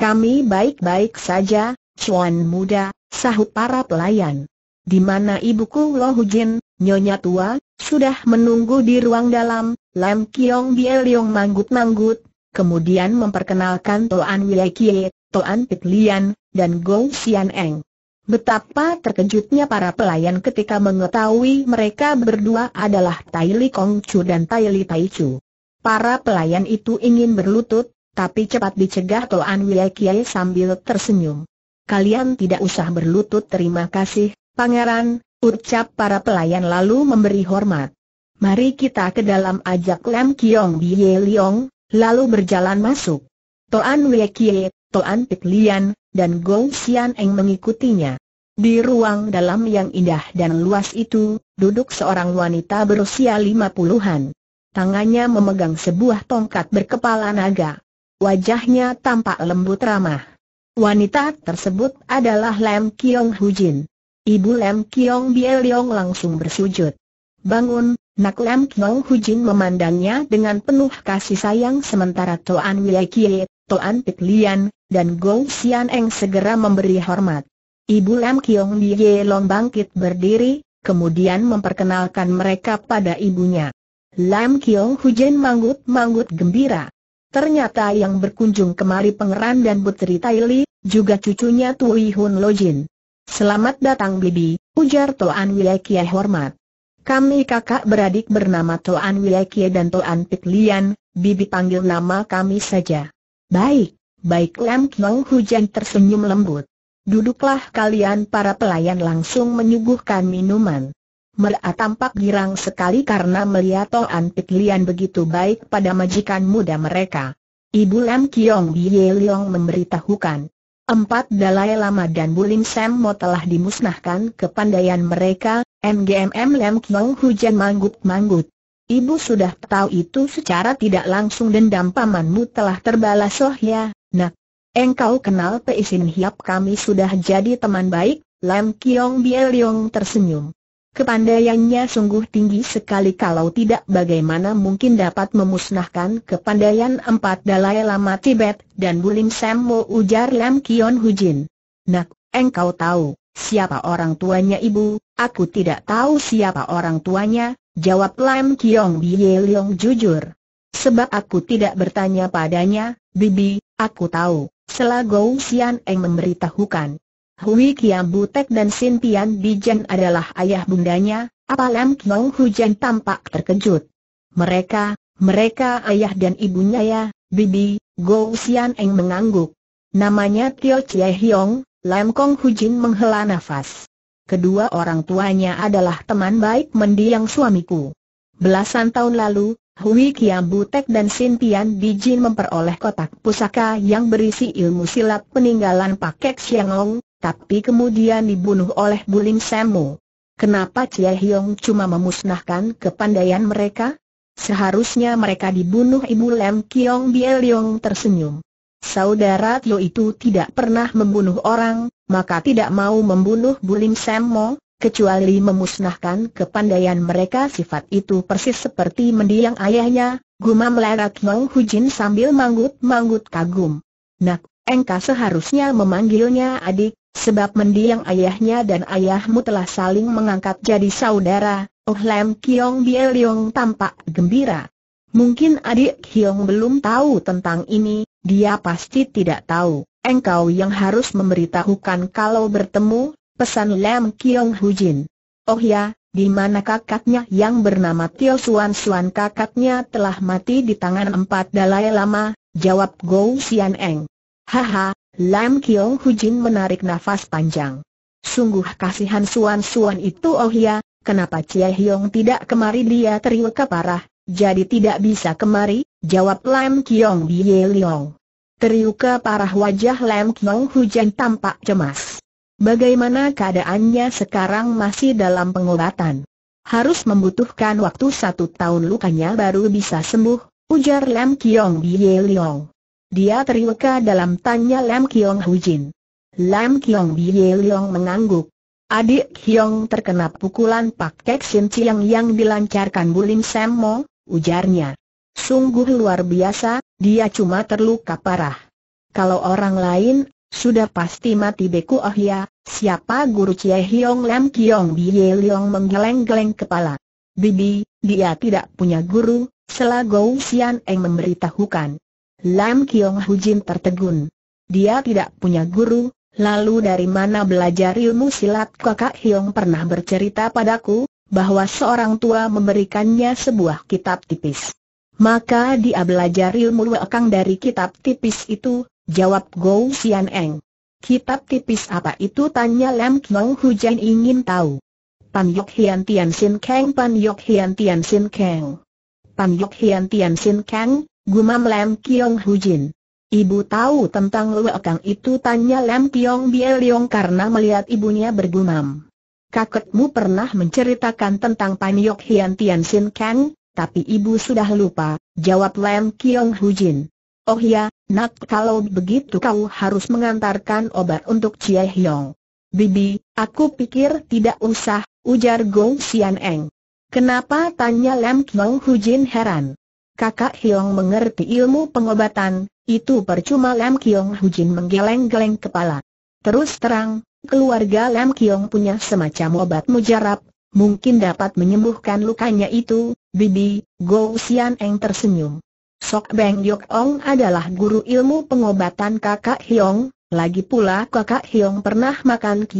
Kami baik-baik saja, Chuan muda, sahut para pelayan. Di mana ibuku Lo Hujin, nyonya tua, sudah menunggu di ruang dalam, Lam Kiong Bie Leong manggut-manggut, kemudian memperkenalkan Toan Wei Kie, Toan Pit Lian, dan Go Xian Eng. Betapa terkejutnya para pelayan ketika mengetahui mereka berdua adalah Tai Li Kong Chu dan Tai Li Tai Chu. Para pelayan itu ingin berlutut, tapi cepat dicegah Toan Wei Kie sambil tersenyum. Kalian tidak usah berlutut terima kasih, pangeran, ucap para pelayan lalu memberi hormat. Mari kita ke dalam ajak Lam Kiong Bie Liong, lalu berjalan masuk. Toan Wee Kie, Toan Pik Lian, dan Gong Xian Eng mengikutinya. Di ruang dalam yang indah dan luas itu, duduk seorang wanita berusia lima puluhan. Tangannya memegang sebuah tongkat berkepala naga. Wajahnya tampak lembut ramah. Wanita tersebut adalah Lam Kiong Jin. Ibu Lam Kiong Bie Leong langsung bersujud. Bangun, Nak Lam Kiong Hujin memandangnya dengan penuh kasih sayang sementara Toan Wei Kie, Toan Pik Lian, dan Gou Xianeng Eng segera memberi hormat. Ibu Lam Kiong Bie Leong bangkit berdiri, kemudian memperkenalkan mereka pada ibunya. Lam Kiong Hujin manggut-manggut gembira. Ternyata yang berkunjung kemari pengeran dan putri Taili, juga cucunya Tui Hun Lojin. Selamat datang Bibi, ujar Toan Wilekie hormat. Kami kakak beradik bernama Toan Wilekie dan Toan Piklian, Bibi panggil nama kami saja. Baik, baik Lam Kiong Hujan tersenyum lembut. Duduklah kalian para pelayan langsung menyuguhkan minuman. Mera tampak girang sekali karena melihat Toan Piklian begitu baik pada majikan muda mereka. Ibu Lam Kiong Bie Leong memberitahukan, Empat Dalai Lama dan Bulim Semmo telah dimusnahkan ke kepandaian mereka, MGMM Lem Kiong hujan manggut-manggut. Ibu sudah tahu itu secara tidak langsung dendam pamanmu telah terbalas oh ya, nak. Engkau kenal Pei Sin Hiap kami sudah jadi teman baik, Lam Kiong Bieliong tersenyum. Kepandaiannya sungguh tinggi sekali kalau tidak bagaimana mungkin dapat memusnahkan kepandaian empat Dalai Lama Tibet dan Bulim Semmo ujar Lam Kion Hujin. Nak, engkau tahu siapa orang tuanya ibu? Aku tidak tahu siapa orang tuanya, jawab Lam Kiong Bie Leong jujur. Sebab aku tidak bertanya padanya, Bibi, aku tahu, selagau Sian Eng memberitahukan. Hui Kiam Butek dan Sin Tian Bijan adalah ayah bundanya, apa Lam Kiong Hujan tampak terkejut. Mereka, mereka ayah dan ibunya ya, Bibi, Go Sian Eng mengangguk. Namanya Tio Chie Hiong, Lam Kong Hujin menghela nafas. Kedua orang tuanya adalah teman baik mendiang suamiku. Belasan tahun lalu, Hui Kiam Butek dan Sin Tian Bijin memperoleh kotak pusaka yang berisi ilmu silat peninggalan Pak Kek Xiangong, tapi kemudian dibunuh oleh Bulim Semu. Kenapa Cia Hiong cuma memusnahkan kepandaian mereka? Seharusnya mereka dibunuh Ibu Lem Kiong Biel Yong tersenyum. Saudara Tio itu tidak pernah membunuh orang, maka tidak mau membunuh Bulim Semu, kecuali memusnahkan kepandaian mereka sifat itu persis seperti mendiang ayahnya, Guma Lerak Yong Hujin sambil manggut-manggut kagum. Nak, engkau seharusnya memanggilnya adik, Sebab mendiang ayahnya dan ayahmu telah saling mengangkat jadi saudara, Oh Lam Kiong Bie Leong tampak gembira. Mungkin adik Kiong belum tahu tentang ini, dia pasti tidak tahu. Engkau yang harus memberitahukan kalau bertemu, pesan Lam Kiong Hujin. Oh ya, di mana kakaknya yang bernama Tio Suan Suan kakaknya telah mati di tangan empat dalai lama, jawab Gou Sian Eng. Haha, Lam Kyo Hujin menarik nafas panjang. Sungguh kasihan suan-suan itu oh ya, kenapa Cia Hiong tidak kemari dia teriuka parah, jadi tidak bisa kemari, jawab Lam Kiong Bie Liong. Teriuka parah wajah Lam Kiong Hujan tampak cemas. Bagaimana keadaannya sekarang masih dalam pengobatan? Harus membutuhkan waktu satu tahun lukanya baru bisa sembuh, ujar Lam Kiong Bie Liong. Dia terluka dalam tanya Lam Kiong Hu Jin. Lam Kiong Bie Leong mengangguk. Adik Kiong terkena pukulan Pak Kek Sin Chiang yang dilancarkan Bulim Sammo, ujarnya. Sungguh luar biasa, dia cuma terluka parah. Kalau orang lain, sudah pasti mati beku oh ya, siapa guru Cie Hiong Lam Kiong Bie Leong menggeleng-geleng kepala. Bibi, dia tidak punya guru, selagau Sian Eng memberitahukan. Lam Kiong Hujin tertegun. Dia tidak punya guru, lalu dari mana belajar ilmu silat kakak Hiong pernah bercerita padaku, bahwa seorang tua memberikannya sebuah kitab tipis. Maka dia belajar ilmu wakang dari kitab tipis itu, jawab Gou Xian Eng. Kitab tipis apa itu tanya Lam Kiong Hujin ingin tahu. Pan Yok Hian Tian Sin Kang Pan Yok Hian Tian Sin Kang. Pan Yok Hian Tian Sin Kang, Gumam Lam Kiong Hujin. Ibu tahu tentang Luekang itu tanya Lam Kiong Bieliong karena melihat ibunya bergumam. Kakekmu pernah menceritakan tentang Paniok Hian Tian Sin Kang, tapi ibu sudah lupa, jawab Lam Kiong Hujin. Oh ya, nak kalau begitu kau harus mengantarkan obat untuk Cie Hyong. Bibi, aku pikir tidak usah, ujar Gong Xian Eng. Kenapa tanya Lam Kiong Hujin heran kakak Hiong mengerti ilmu pengobatan, itu percuma Lam Kiong Hujin menggeleng-geleng kepala. Terus terang, keluarga Lam Kiong punya semacam obat mujarab, mungkin dapat menyembuhkan lukanya itu, Bibi, Go Sian Eng tersenyum. Sok Beng Yok Ong adalah guru ilmu pengobatan kakak Hiong, lagi pula kakak Hiong pernah makan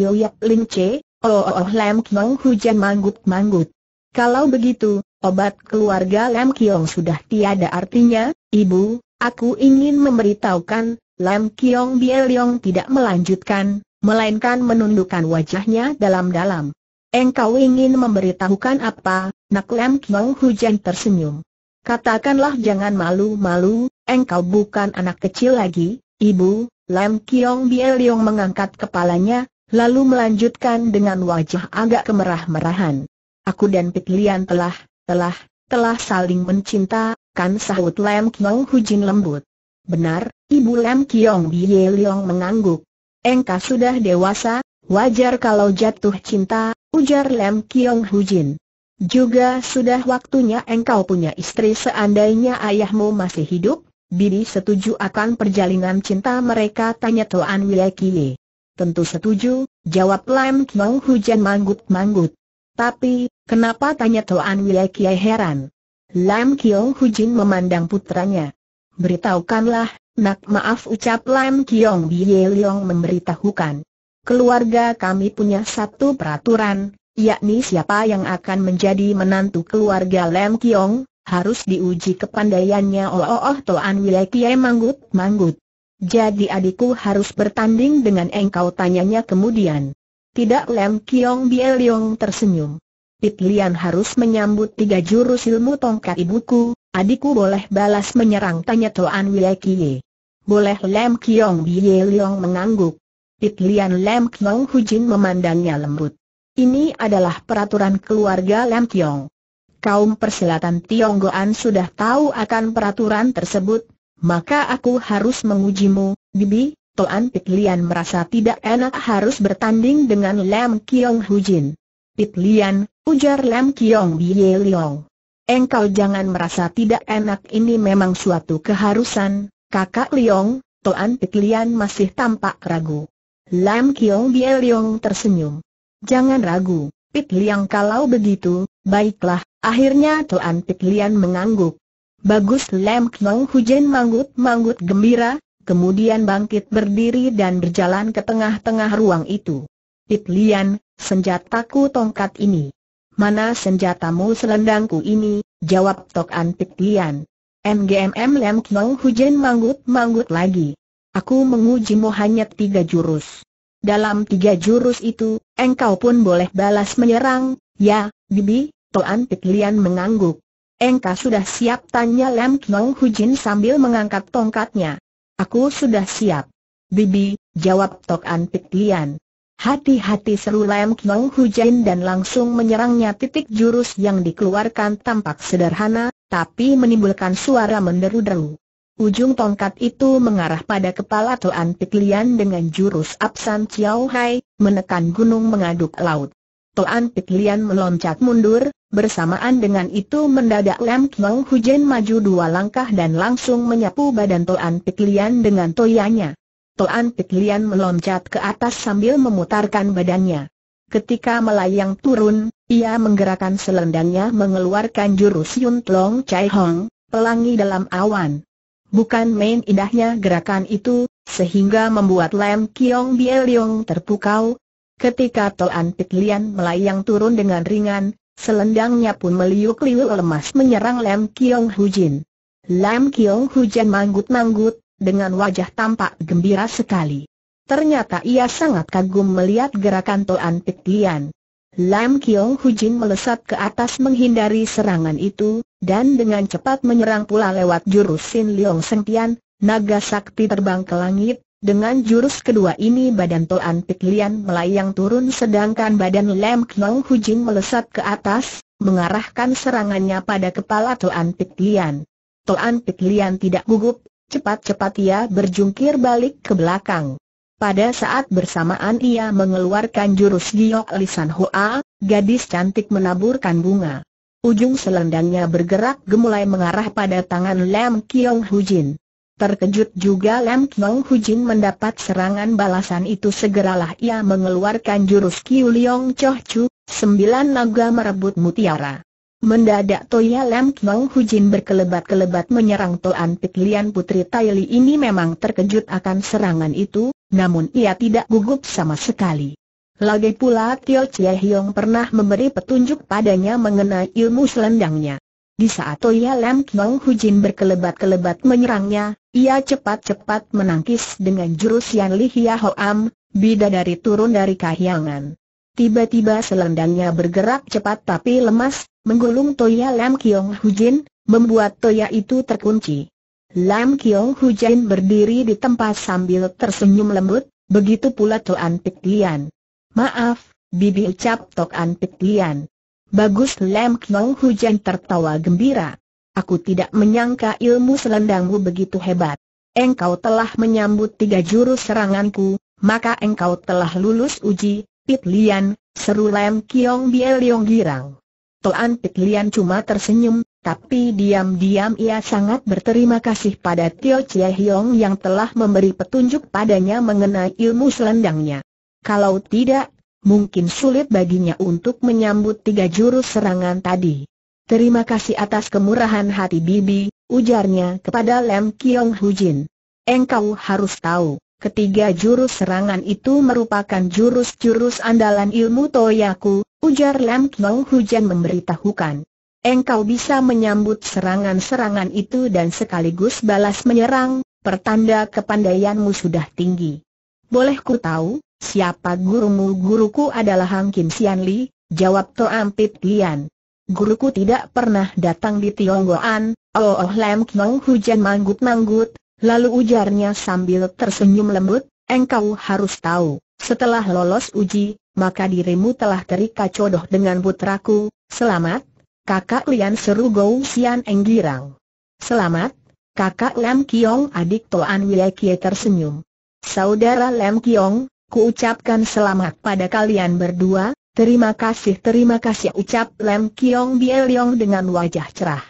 Lin Che, oh oh, oh Lam Kiong hujan manggut-manggut. Kalau begitu, Obat keluarga Lam Kiong sudah tiada artinya, Ibu, aku ingin memberitahukan, Lam Kiong Bieliong tidak melanjutkan, melainkan menundukkan wajahnya dalam-dalam. Engkau ingin memberitahukan apa, nak Lam Kiong hujan tersenyum. Katakanlah jangan malu-malu, engkau bukan anak kecil lagi, Ibu, Lam Kiong Bieliong mengangkat kepalanya, lalu melanjutkan dengan wajah agak kemerah-merahan. Aku dan Pitlian telah telah, telah saling mencinta, kan sahut Lam Kiong Hujin lembut. Benar, Ibu Lam Kiong Bie Leong mengangguk. Engkau sudah dewasa, wajar kalau jatuh cinta, ujar Lam Kiong Hujin. Juga sudah waktunya engkau punya istri seandainya ayahmu masih hidup, Bibi setuju akan perjalinan cinta mereka tanya Toan Wilekie. Tentu setuju, jawab Lam Kiong Hujan manggut-manggut. Tapi, kenapa tanya tuan Wile Kie heran? Lam Kio Hujin memandang putranya. Beritahukanlah, nak maaf ucap Lam Kiong Bie Leong memberitahukan. Keluarga kami punya satu peraturan, yakni siapa yang akan menjadi menantu keluarga Lam Kiong, harus diuji kepandaiannya oleh Oh, oh, oh tuan Wile Kie manggut-manggut. Jadi adikku harus bertanding dengan engkau tanyanya kemudian. Tidak Lem Kiong Bie Leong tersenyum. Pit Lian harus menyambut tiga jurus ilmu tongkat ibuku, adikku boleh balas menyerang tanya Toan Wie Kie. Boleh Lem Kiong Bie Leong mengangguk. Pit Lian Lem Kiong Hujin memandangnya lembut. Ini adalah peraturan keluarga Lem Kiong. Kaum persilatan Tionggoan sudah tahu akan peraturan tersebut, maka aku harus mengujimu, Bibi, Toan Pit Lian merasa tidak enak harus bertanding dengan Lam Kiong Hujin. Pit Lian, ujar Lam Kiong Bie Liong. Engkau jangan merasa tidak enak ini memang suatu keharusan, kakak Liong, Toan Pit Lian masih tampak ragu. Lam Kiong Bie Liong tersenyum. Jangan ragu, Pit Liang kalau begitu, baiklah, akhirnya Toan Pit Lian mengangguk. Bagus Lam Kiong Jin manggut-manggut gembira, kemudian bangkit berdiri dan berjalan ke tengah-tengah ruang itu. Pit Lian, senjataku tongkat ini. Mana senjatamu selendangku ini, jawab Tok An Pit Lian. MGMM Lam Kiong Hujan manggut-manggut lagi. Aku mengujimu hanya tiga jurus. Dalam tiga jurus itu, engkau pun boleh balas menyerang, ya, Bibi, Toan Pit Lian mengangguk. Engkau sudah siap tanya Lam Kiong Hujin sambil mengangkat tongkatnya. Aku sudah siap. Bibi, jawab Tok An Pek Lian. Hati-hati seru Lam Kiong Hujan dan langsung menyerangnya titik jurus yang dikeluarkan tampak sederhana, tapi menimbulkan suara menderu-deru. Ujung tongkat itu mengarah pada kepala Toan Lian dengan jurus Absan Chiao Hai, menekan gunung mengaduk laut. Toan Lian meloncat mundur, Bersamaan dengan itu mendadak Lam Kong Hujen maju dua langkah dan langsung menyapu badan Toan Piklian dengan toyanya. Toan Piklian meloncat ke atas sambil memutarkan badannya. Ketika melayang turun, ia menggerakkan selendangnya mengeluarkan jurus Yun Tlong Chai Hong, pelangi dalam awan. Bukan main indahnya gerakan itu, sehingga membuat Lam Kiong Bieliong terpukau. Ketika Toan Piklian melayang turun dengan ringan, Selendangnya pun meliuk-liuk lemas menyerang Lam Kiong Hujin. Lam Kiong Hujin manggut-manggut, dengan wajah tampak gembira sekali. Ternyata ia sangat kagum melihat gerakan Toan Pek Lian. Lam Kiong Hujin melesat ke atas menghindari serangan itu, dan dengan cepat menyerang pula lewat jurus Sin Leong Sengtian, naga sakti terbang ke langit, dengan jurus kedua ini badan Toan Pik melayang turun sedangkan badan Lem Kiong Hujing melesat ke atas, mengarahkan serangannya pada kepala Toan Pik Lian. Toan tidak gugup, cepat-cepat ia berjungkir balik ke belakang. Pada saat bersamaan ia mengeluarkan jurus giok lisan Hoa, gadis cantik menaburkan bunga. Ujung selendangnya bergerak gemulai mengarah pada tangan Lam Kiong Hujin. Terkejut juga Lam Hu Jin mendapat serangan balasan itu segeralah ia mengeluarkan jurus Kiu Liong Choh Chu, sembilan naga merebut mutiara. Mendadak Toya Lam Hu Jin berkelebat-kelebat menyerang Toan Pit Lian Putri Taili ini memang terkejut akan serangan itu, namun ia tidak gugup sama sekali. Lagi pula Tio Chie Hiong pernah memberi petunjuk padanya mengenai ilmu selendangnya. Di saat Toya Lam Kiong Hujin berkelebat-kelebat menyerangnya, ia cepat-cepat menangkis dengan jurus Yan Li Hia Hoam, bidadari turun dari kahyangan. Tiba-tiba selendangnya bergerak cepat tapi lemas, menggulung Toya Lam Kiong Hujin, membuat Toya itu terkunci. Lam Kiong Hujin berdiri di tempat sambil tersenyum lembut, begitu pula Toan Pik Lian. Maaf, Bibi ucap Toan Pik Lian. Bagus Lam Kiong Hujan tertawa gembira. Aku tidak menyangka ilmu selendangmu begitu hebat. Engkau telah menyambut tiga jurus seranganku, maka engkau telah lulus uji, Pit Lian, seru Lam Kiong Biel Yong Girang. Toan Pit Lian cuma tersenyum, tapi diam-diam ia sangat berterima kasih pada Tio Chie Hiong yang telah memberi petunjuk padanya mengenai ilmu selendangnya. Kalau tidak, mungkin sulit baginya untuk menyambut tiga jurus serangan tadi. Terima kasih atas kemurahan hati Bibi, ujarnya kepada Lem Kiong Hujin. Engkau harus tahu, ketiga jurus serangan itu merupakan jurus-jurus andalan ilmu Toyaku, ujar Lem Kiong Hujin memberitahukan. Engkau bisa menyambut serangan-serangan itu dan sekaligus balas menyerang, pertanda kepandaianmu sudah tinggi. Boleh ku tahu, Siapa gurumu? Guruku adalah Hang Kim Sian Li, jawab Toam Pit Lian. Guruku tidak pernah datang di Tionggoan, oh, oh Lam Kiong hujan manggut-manggut, lalu ujarnya sambil tersenyum lembut, engkau harus tahu, setelah lolos uji, maka dirimu telah terikat codoh dengan putraku, selamat, kakak Lian seru Gou Sian Enggirang. Selamat, kakak Lam Kiong adik Toan Wilekie tersenyum. Saudara Lam Kiong, ucapkan selamat pada kalian berdua, terima kasih terima kasih ucap Lem Kiong Bieliong dengan wajah cerah.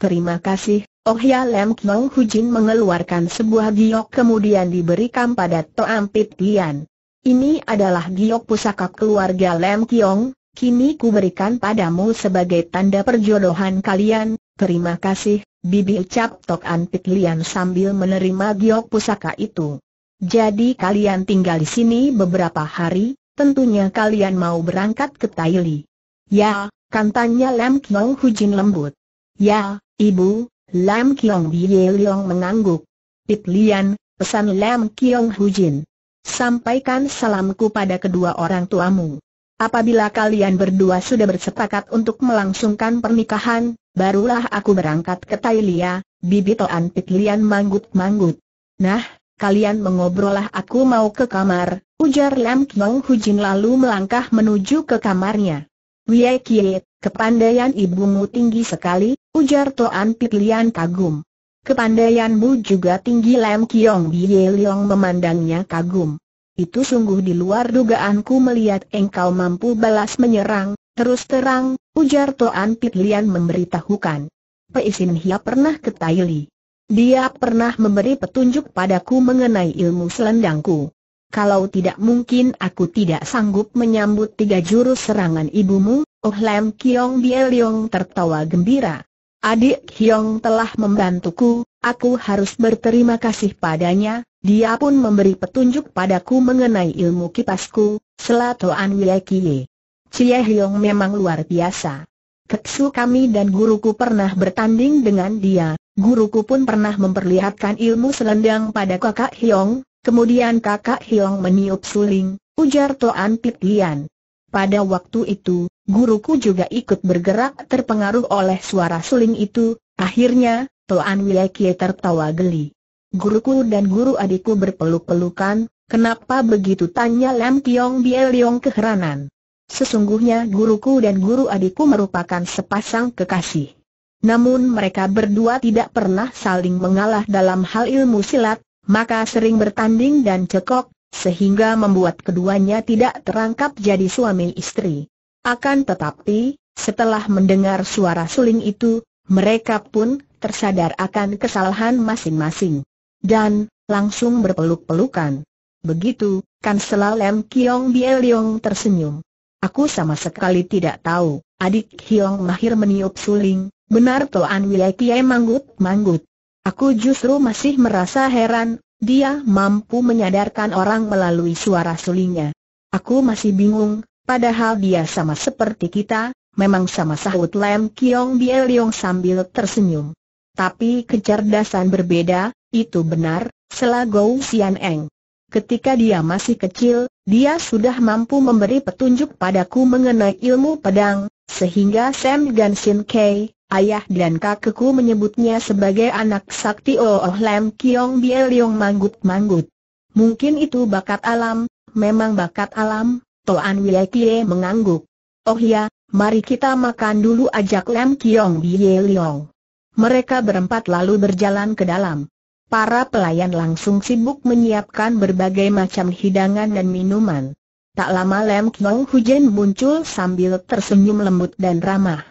Terima kasih, Oh ya Lem Kiong Hujin mengeluarkan sebuah giok kemudian diberikan pada Toam Pit Lian. Ini adalah giok pusaka keluarga Lem Kiong, kini ku berikan padamu sebagai tanda perjodohan kalian, terima kasih, Bibi ucap Tok An Pit Lian sambil menerima giok pusaka itu. Jadi kalian tinggal di sini beberapa hari, tentunya kalian mau berangkat ke Taili. Ya, tanya Lam Kiong Hujin lembut. Ya, ibu, Lam Kiong Bie Leong mengangguk. Pit Lian, pesan Lam Kiong Hujin. Sampaikan salamku pada kedua orang tuamu. Apabila kalian berdua sudah bersepakat untuk melangsungkan pernikahan, barulah aku berangkat ke Tailia, ya. Bibi Toan Lian manggut-manggut. Nah, kalian mengobrolah aku mau ke kamar, ujar Lam Hu Hujin lalu melangkah menuju ke kamarnya. Wie Kie, kepandaian ibumu tinggi sekali, ujar Toan Pitlian kagum. Kepandaianmu juga tinggi Lam Kiong Bie Leong memandangnya kagum. Itu sungguh di luar dugaanku melihat engkau mampu balas menyerang, terus terang, ujar Toan Pitlian memberitahukan. Pei Sin Hia pernah ke Taili. Dia pernah memberi petunjuk padaku mengenai ilmu selendangku. Kalau tidak mungkin aku tidak sanggup menyambut tiga jurus serangan ibumu, Oh Lam Kiong Bie Leong tertawa gembira. Adik Hyong telah membantuku, aku harus berterima kasih padanya, dia pun memberi petunjuk padaku mengenai ilmu kipasku, selatoan Wiekie. Cie Hyong memang luar biasa. Keksu kami dan guruku pernah bertanding dengan dia, Guruku pun pernah memperlihatkan ilmu selendang pada kakak Hiong, kemudian kakak Hiong meniup suling, ujar Toan Pit Lian. Pada waktu itu, guruku juga ikut bergerak terpengaruh oleh suara suling itu, akhirnya, Toan Wilekie tertawa geli. Guruku dan guru adikku berpeluk-pelukan, kenapa begitu tanya Lam Tiong Biel Yong keheranan. Sesungguhnya guruku dan guru adikku merupakan sepasang kekasih. Namun mereka berdua tidak pernah saling mengalah dalam hal ilmu silat, maka sering bertanding dan cekok, sehingga membuat keduanya tidak terangkap jadi suami istri. Akan tetapi, setelah mendengar suara suling itu, mereka pun tersadar akan kesalahan masing-masing. Dan, langsung berpeluk-pelukan. Begitu, Kansela Lem Kiong Bie Leong tersenyum. Aku sama sekali tidak tahu, adik Hiong Mahir meniup suling, Benar Toan Kiai manggut-manggut. Aku justru masih merasa heran, dia mampu menyadarkan orang melalui suara sulingnya. Aku masih bingung, padahal dia sama seperti kita, memang sama sahut Lem Kiong Bie Leong sambil tersenyum. Tapi kecerdasan berbeda, itu benar, selagau Sian Eng. Ketika dia masih kecil, dia sudah mampu memberi petunjuk padaku mengenai ilmu pedang, sehingga Sam sin Kei, Ayah dan kakekku menyebutnya sebagai anak sakti Oh, oh Lam Kiong Bie Yong Manggut Manggut. Mungkin itu bakat alam, memang bakat alam, Toan Wie Kie mengangguk. Oh ya, mari kita makan dulu ajak Lam Kiong Bie Yong. Mereka berempat lalu berjalan ke dalam. Para pelayan langsung sibuk menyiapkan berbagai macam hidangan dan minuman. Tak lama Lam Kiong Hujen muncul sambil tersenyum lembut dan ramah.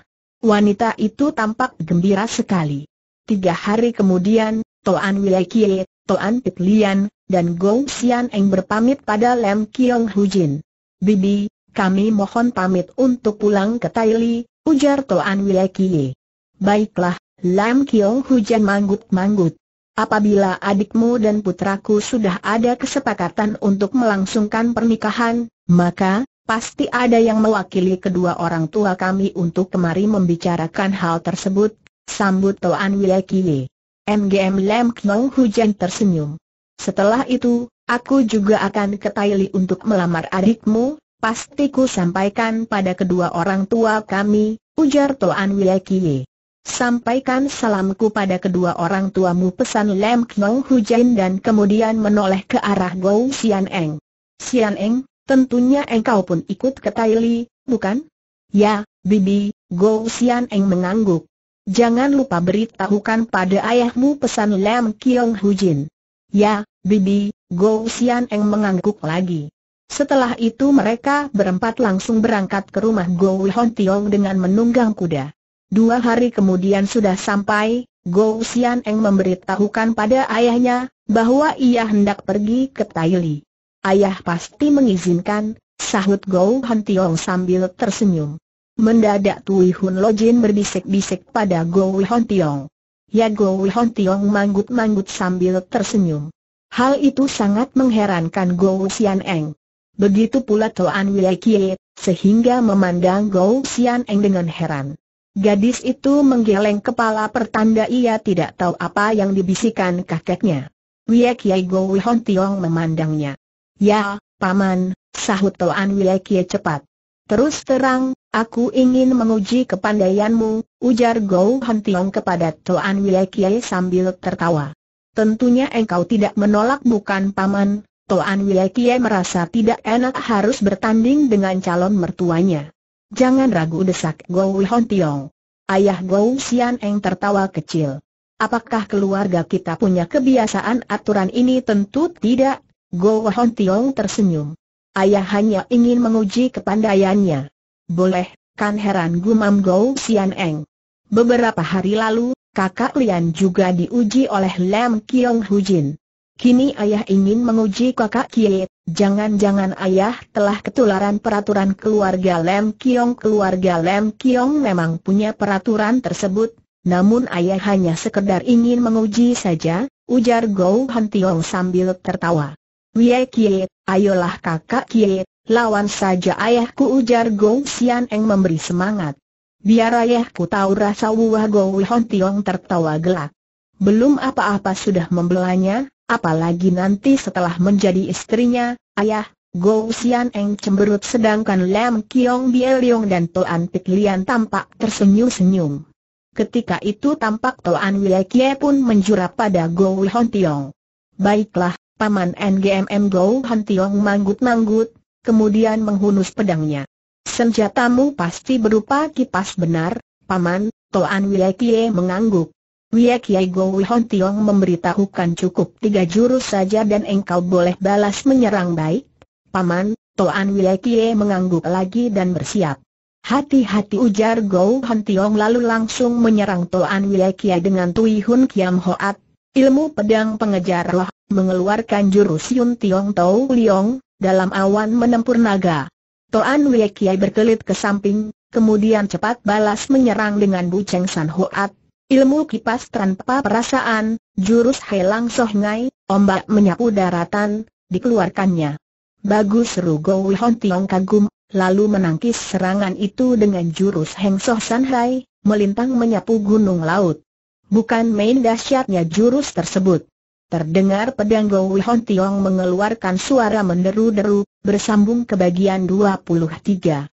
Wanita itu tampak gembira sekali. Tiga hari kemudian, Toan Wilekie, Toan Pit Lian, dan Gong Xian Eng berpamit pada Lam Kiong Hujin. Bibi, kami mohon pamit untuk pulang ke Taili, ujar Toan Wilekie. Baiklah, Lam Kiong Hujin manggut-manggut. Apabila adikmu dan putraku sudah ada kesepakatan untuk melangsungkan pernikahan, maka, Pasti ada yang mewakili kedua orang tua kami untuk kemari membicarakan hal tersebut, sambut Toan Kiwi. MGM Lam Hujan tersenyum. Setelah itu, aku juga akan ke Taili untuk melamar adikmu, pasti ku sampaikan pada kedua orang tua kami, ujar Toan Kiwi. Sampaikan salamku pada kedua orang tuamu pesan Lem Hujan dan kemudian menoleh ke arah Gou Sian Eng. Sian Eng, Tentunya engkau pun ikut ke Taili, bukan? Ya, Bibi, Go Xian Eng mengangguk. Jangan lupa beritahukan pada ayahmu pesan Lam Kiong Hujin. Ya, Bibi, Go Xian Eng mengangguk lagi. Setelah itu mereka berempat langsung berangkat ke rumah Go Hon Tiong dengan menunggang kuda. Dua hari kemudian sudah sampai, Go Xian Eng memberitahukan pada ayahnya bahwa ia hendak pergi ke Taili ayah pasti mengizinkan, sahut Gou Han Tiong sambil tersenyum. Mendadak Tui Hun Lo Jin berbisik-bisik pada Gou Han Tiong. Ya Gou Han Tiong manggut-manggut sambil tersenyum. Hal itu sangat mengherankan Gou Xian Eng. Begitu pula Toan Wei Kie, sehingga memandang Gou Xian Eng dengan heran. Gadis itu menggeleng kepala pertanda ia tidak tahu apa yang dibisikkan kakeknya. Wei Kie Gou Hon Tiong memandangnya. Ya, Paman, sahut Toan Wilekie cepat. Terus terang, aku ingin menguji kepandaianmu, ujar Gou Han Tiong kepada Toan Wilekie sambil tertawa. Tentunya engkau tidak menolak bukan Paman, Toan Wilekie merasa tidak enak harus bertanding dengan calon mertuanya. Jangan ragu desak Gou Han Tiong. Ayah Gou Sian Eng tertawa kecil. Apakah keluarga kita punya kebiasaan aturan ini tentu tidak, Go Hon Tiong tersenyum. Ayah hanya ingin menguji kepandaiannya. Boleh, kan heran gumam Go Sian Eng. Beberapa hari lalu, kakak Lian juga diuji oleh Lam Kiong Hu Jin. Kini ayah ingin menguji kakak Kie, jangan-jangan ayah telah ketularan peraturan keluarga Lam Kiong. Keluarga Lam Kiong memang punya peraturan tersebut, namun ayah hanya sekedar ingin menguji saja, ujar Go Han Tiong sambil tertawa. Wie Kie, ayolah kakak Kie, lawan saja ayahku ujar Gou Sian Eng memberi semangat. Biar ayahku tahu rasa Wah Gou Hon Tiong tertawa gelak. Belum apa-apa sudah membelanya, apalagi nanti setelah menjadi istrinya, ayah, Gou Sian Eng cemberut sedangkan Lam Kiong Bie Leong dan Toan Pik Lian tampak tersenyum-senyum. Ketika itu tampak Toan Kie pun menjura pada Gou Hon Tiong. Baiklah, Paman NGMM Go Han Tiong manggut-manggut, kemudian menghunus pedangnya. Senjatamu pasti berupa kipas benar, Paman, Toan Kie mengangguk. Kie Go Han Tiong memberitahukan cukup tiga jurus saja dan engkau boleh balas menyerang baik. Paman, Toan Kie mengangguk lagi dan bersiap. Hati-hati ujar Go Han Tiong lalu langsung menyerang Toan Kie dengan Tui Hun Kiam Hoat, ilmu pedang pengejar roh mengeluarkan jurus Yun Tiong Tau Liong, dalam awan menempur naga. Toan Wei Kiai berkelit ke samping, kemudian cepat balas menyerang dengan Bu Cheng San Hoat. Ilmu kipas tanpa perasaan, jurus Hai Lang Soh Ngai, ombak menyapu daratan, dikeluarkannya. Bagus Wee Hon Tiong kagum, lalu menangkis serangan itu dengan jurus Heng Soh San Hai, melintang menyapu gunung laut. Bukan main dahsyatnya jurus tersebut. Terdengar pedang Gowi Hon Tiong mengeluarkan suara menderu-deru, bersambung ke bagian 23.